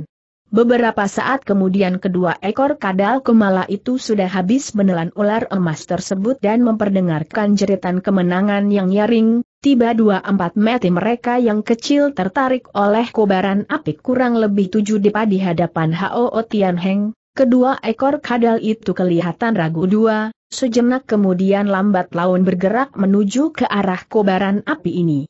Beberapa saat kemudian kedua ekor kadal kemala itu sudah habis menelan ular emas tersebut dan memperdengarkan jeritan kemenangan yang nyaring, Tiba dua empat mati mereka yang kecil tertarik oleh kobaran api kurang lebih tujuh depa di hadapan Hao Tianheng, kedua ekor kadal itu kelihatan ragu dua, sejenak kemudian lambat laun bergerak menuju ke arah kobaran api ini.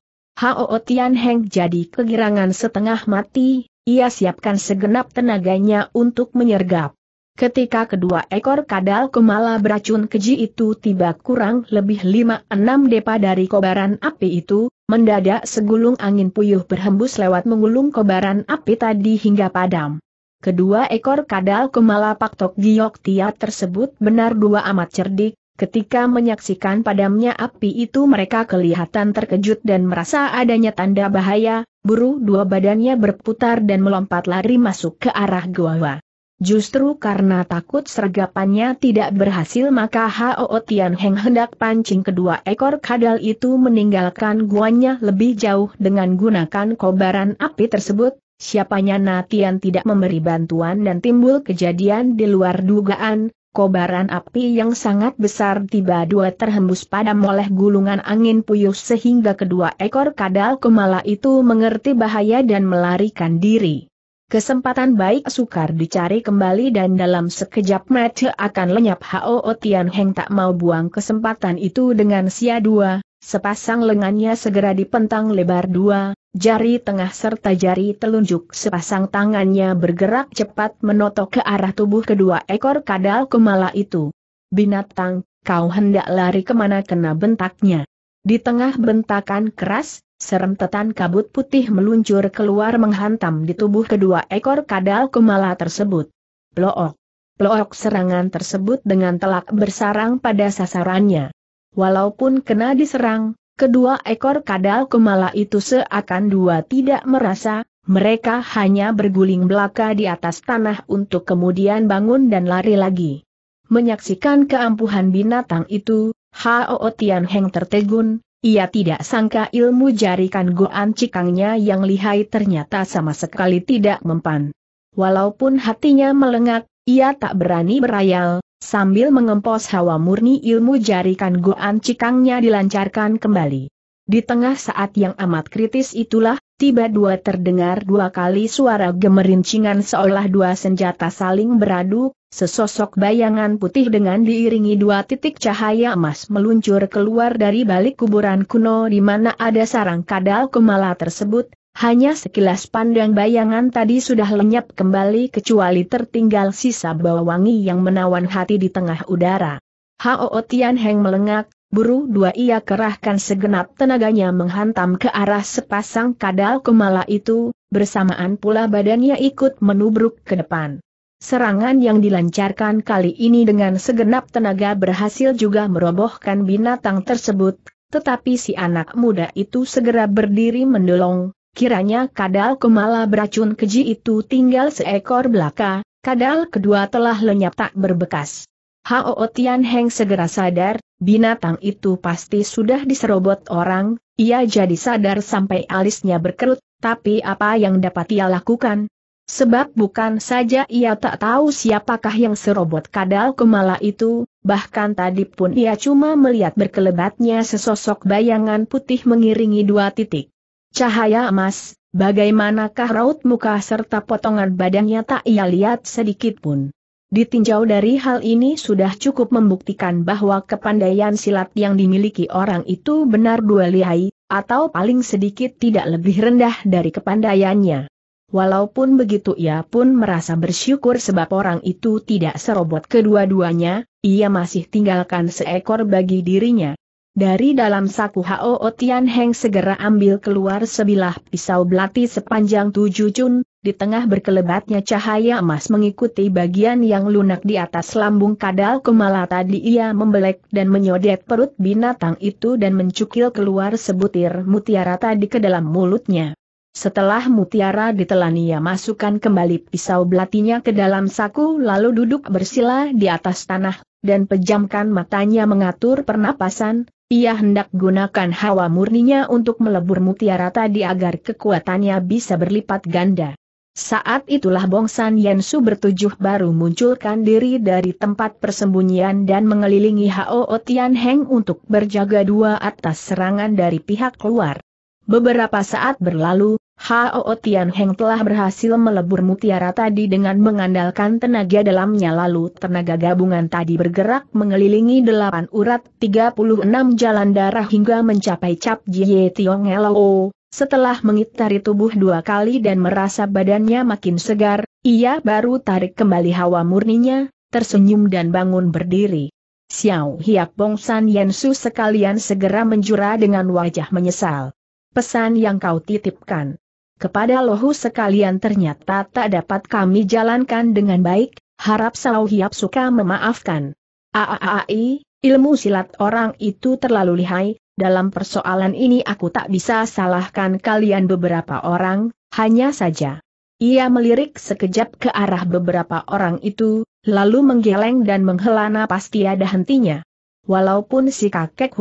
Hao Tianheng jadi kegirangan setengah mati, ia siapkan segenap tenaganya untuk menyergap. Ketika kedua ekor kadal kemala beracun keji itu tiba kurang lebih 5-6 depa dari kobaran api itu, mendadak segulung angin puyuh berhembus lewat menggulung kobaran api tadi hingga padam. Kedua ekor kadal kemala Paktok Giok Tia tersebut benar dua amat cerdik, Ketika menyaksikan padamnya api itu mereka kelihatan terkejut dan merasa adanya tanda bahaya, buru dua badannya berputar dan melompat lari masuk ke arah goa. Justru karena takut sergapannya tidak berhasil maka Hao Tian Heng hendak pancing kedua ekor kadal itu meninggalkan guanya lebih jauh dengan gunakan kobaran api tersebut, siapanya Natian tidak memberi bantuan dan timbul kejadian di luar dugaan, kobaran api yang sangat besar tiba dua terhembus padam oleh gulungan angin puyuh sehingga kedua ekor kadal kemala itu mengerti bahaya dan melarikan diri. Kesempatan baik sukar dicari kembali dan dalam sekejap mata akan lenyap Hao Tian Heng tak mau buang kesempatan itu dengan sia dua, sepasang lengannya segera dipentang lebar dua, jari tengah serta jari telunjuk sepasang tangannya bergerak cepat menotok ke arah tubuh kedua ekor kadal kemala itu. Binatang, kau hendak lari kemana kena bentaknya. Di tengah bentakan keras, serentetan kabut putih meluncur keluar menghantam di tubuh kedua ekor kadal kumala tersebut. Plook. Plook serangan tersebut dengan telak bersarang pada sasarannya. Walaupun kena diserang, kedua ekor kadal kumala itu seakan dua tidak merasa, mereka hanya berguling belaka di atas tanah untuk kemudian bangun dan lari lagi. Menyaksikan keampuhan binatang itu, Hao Tian Heng tertegun, ia tidak sangka ilmu jarikan Goan Cikangnya yang lihai ternyata sama sekali tidak mempan. Walaupun hatinya melengak, ia tak berani berayal, sambil mengempos hawa murni ilmu jarikan Goan Cikangnya dilancarkan kembali. Di tengah saat yang amat kritis itulah, tiba-dua terdengar dua kali suara gemerincingan seolah dua senjata saling beradu, sesosok bayangan putih dengan diiringi dua titik cahaya emas meluncur keluar dari balik kuburan kuno di mana ada sarang kadal kemala tersebut, hanya sekilas pandang bayangan tadi sudah lenyap kembali kecuali tertinggal sisa bau wangi yang menawan hati di tengah udara. Hao Tian Heng melengak, Buru dua ia kerahkan segenap tenaganya menghantam ke arah sepasang kadal kemala itu, bersamaan pula badannya ikut menubruk ke depan. Serangan yang dilancarkan kali ini dengan segenap tenaga berhasil juga merobohkan binatang tersebut, tetapi si anak muda itu segera berdiri mendolong, kiranya kadal kemala beracun keji itu tinggal seekor belaka, kadal kedua telah lenyap tak berbekas. Hao Tian Heng segera sadar, binatang itu pasti sudah diserobot orang, ia jadi sadar sampai alisnya berkerut, tapi apa yang dapat ia lakukan? Sebab bukan saja ia tak tahu siapakah yang serobot kadal kemala itu, bahkan tadi pun ia cuma melihat berkelebatnya sesosok bayangan putih mengiringi dua titik. Cahaya emas, bagaimanakah raut muka serta potongan badannya tak ia lihat sedikit pun. Ditinjau dari hal ini sudah cukup membuktikan bahwa kepandaian silat yang dimiliki orang itu benar dua lihai, atau paling sedikit tidak lebih rendah dari kepandaiannya. Walaupun begitu ia pun merasa bersyukur sebab orang itu tidak serobot kedua-duanya, ia masih tinggalkan seekor bagi dirinya. Dari dalam saku Hao Tian Heng segera ambil keluar sebilah pisau belati sepanjang tujuh jun. Di tengah berkelebatnya cahaya emas mengikuti bagian yang lunak di atas lambung kadal kumala tadi ia membelek dan menyodet perut binatang itu dan mencukil keluar sebutir mutiara tadi ke dalam mulutnya. Setelah mutiara ditelan ia masukkan kembali pisau belatinya ke dalam saku lalu duduk bersila di atas tanah, dan pejamkan matanya mengatur pernapasan, ia hendak gunakan hawa murninya untuk melebur mutiara tadi agar kekuatannya bisa berlipat ganda. Saat itulah Bong San Yen Su bertujuh baru munculkan diri dari tempat persembunyian dan mengelilingi Hao Tian Heng untuk berjaga dua atas serangan dari pihak luar. Beberapa saat berlalu, Hao Tian Heng telah berhasil melebur mutiara tadi dengan mengandalkan tenaga dalamnya lalu tenaga gabungan tadi bergerak mengelilingi delapan urat 36 jalan darah hingga mencapai cap Jie Tiong Lao, setelah mengitari tubuh dua kali dan merasa badannya makin segar, ia baru tarik kembali hawa murninya, tersenyum dan bangun berdiri. Xiao Hiap Bong San Yensu sekalian segera menjura dengan wajah menyesal. Pesan yang kau titipkan kepada lohu sekalian ternyata tak dapat kami jalankan dengan baik, harap Xiao Hiap suka memaafkan. Aaai, ilmu silat orang itu terlalu lihai, dalam persoalan ini aku tak bisa salahkan kalian beberapa orang, hanya saja. Ia melirik sekejap ke arah beberapa orang itu, lalu menggeleng dan menghela napas tiada hentinya. Walaupun si kakek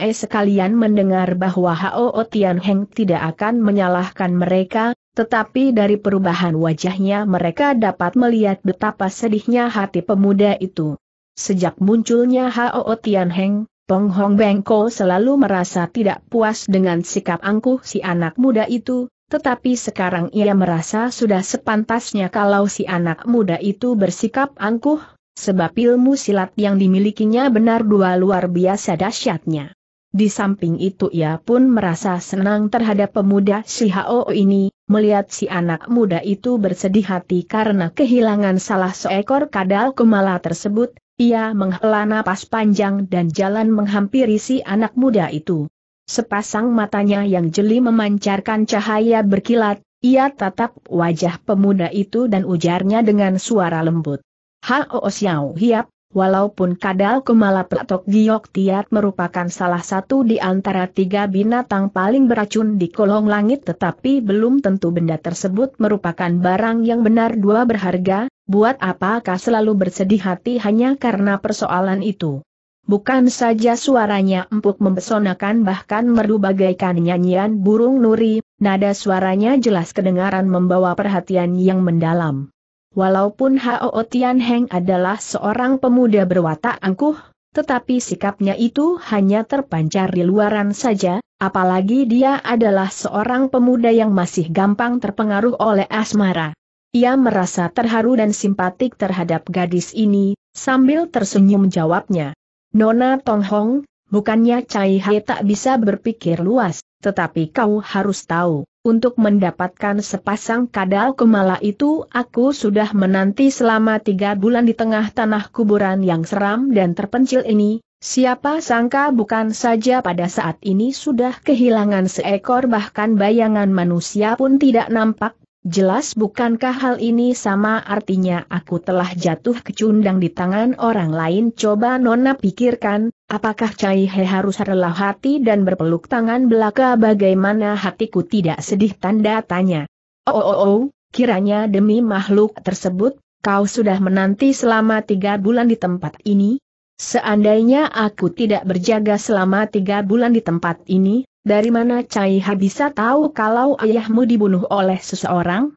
e sekalian mendengar bahwa Hao Tian Heng tidak akan menyalahkan mereka, tetapi dari perubahan wajahnya mereka dapat melihat betapa sedihnya hati pemuda itu. Sejak munculnya Hao Tian Heng, Peng Hong Bengko selalu merasa tidak puas dengan sikap angkuh si anak muda itu, tetapi sekarang ia merasa sudah sepantasnya kalau si anak muda itu bersikap angkuh, sebab ilmu silat yang dimilikinya benar dua luar biasa dahsyatnya. Di samping itu ia pun merasa senang terhadap pemuda si Hao ini, melihat si anak muda itu bersedih hati karena kehilangan salah seekor kadal kumala tersebut, ia menghela napas panjang dan jalan menghampiri si anak muda itu. Sepasang matanya yang jeli memancarkan cahaya berkilat, ia tatap wajah pemuda itu dan ujarnya dengan suara lembut. Hao oh, Xiao oh, Hiap, Walaupun kadal kumala pelatok giok tiat merupakan salah satu di antara tiga binatang paling beracun di kolong langit tetapi belum tentu benda tersebut merupakan barang yang benar dua berharga, buat apakah selalu bersedih hati hanya karena persoalan itu. Bukan saja suaranya empuk mempesonakan bahkan merdu bagaikan nyanyian burung nuri, nada suaranya jelas kedengaran membawa perhatian yang mendalam. Walaupun Hao Tian Heng adalah seorang pemuda berwatak angkuh, tetapi sikapnya itu hanya terpancar di luaran saja, apalagi dia adalah seorang pemuda yang masih gampang terpengaruh oleh asmara. Ia merasa terharu dan simpatik terhadap gadis ini, sambil tersenyum jawabnya. Nona Tong Hong, bukannya Cai Hai tak bisa berpikir luas, tetapi kau harus tahu, untuk mendapatkan sepasang kadal kemala itu aku sudah menanti selama tiga bulan di tengah tanah kuburan yang seram dan terpencil ini, siapa sangka bukan saja pada saat ini sudah kehilangan seekor bahkan bayangan manusia pun tidak nampak, jelas bukankah hal ini sama artinya aku telah jatuh kecundang di tangan orang lain coba nona pikirkan, Apakah Cai He harus rela hati dan berpeluk tangan belaka bagaimana hatiku tidak sedih tanda tanya. Oh, oh, oh, oh kiranya demi makhluk tersebut, kau sudah menanti selama tiga bulan di tempat ini? Seandainya aku tidak berjaga selama tiga bulan di tempat ini, dari mana Cai He bisa tahu kalau ayahmu dibunuh oleh seseorang?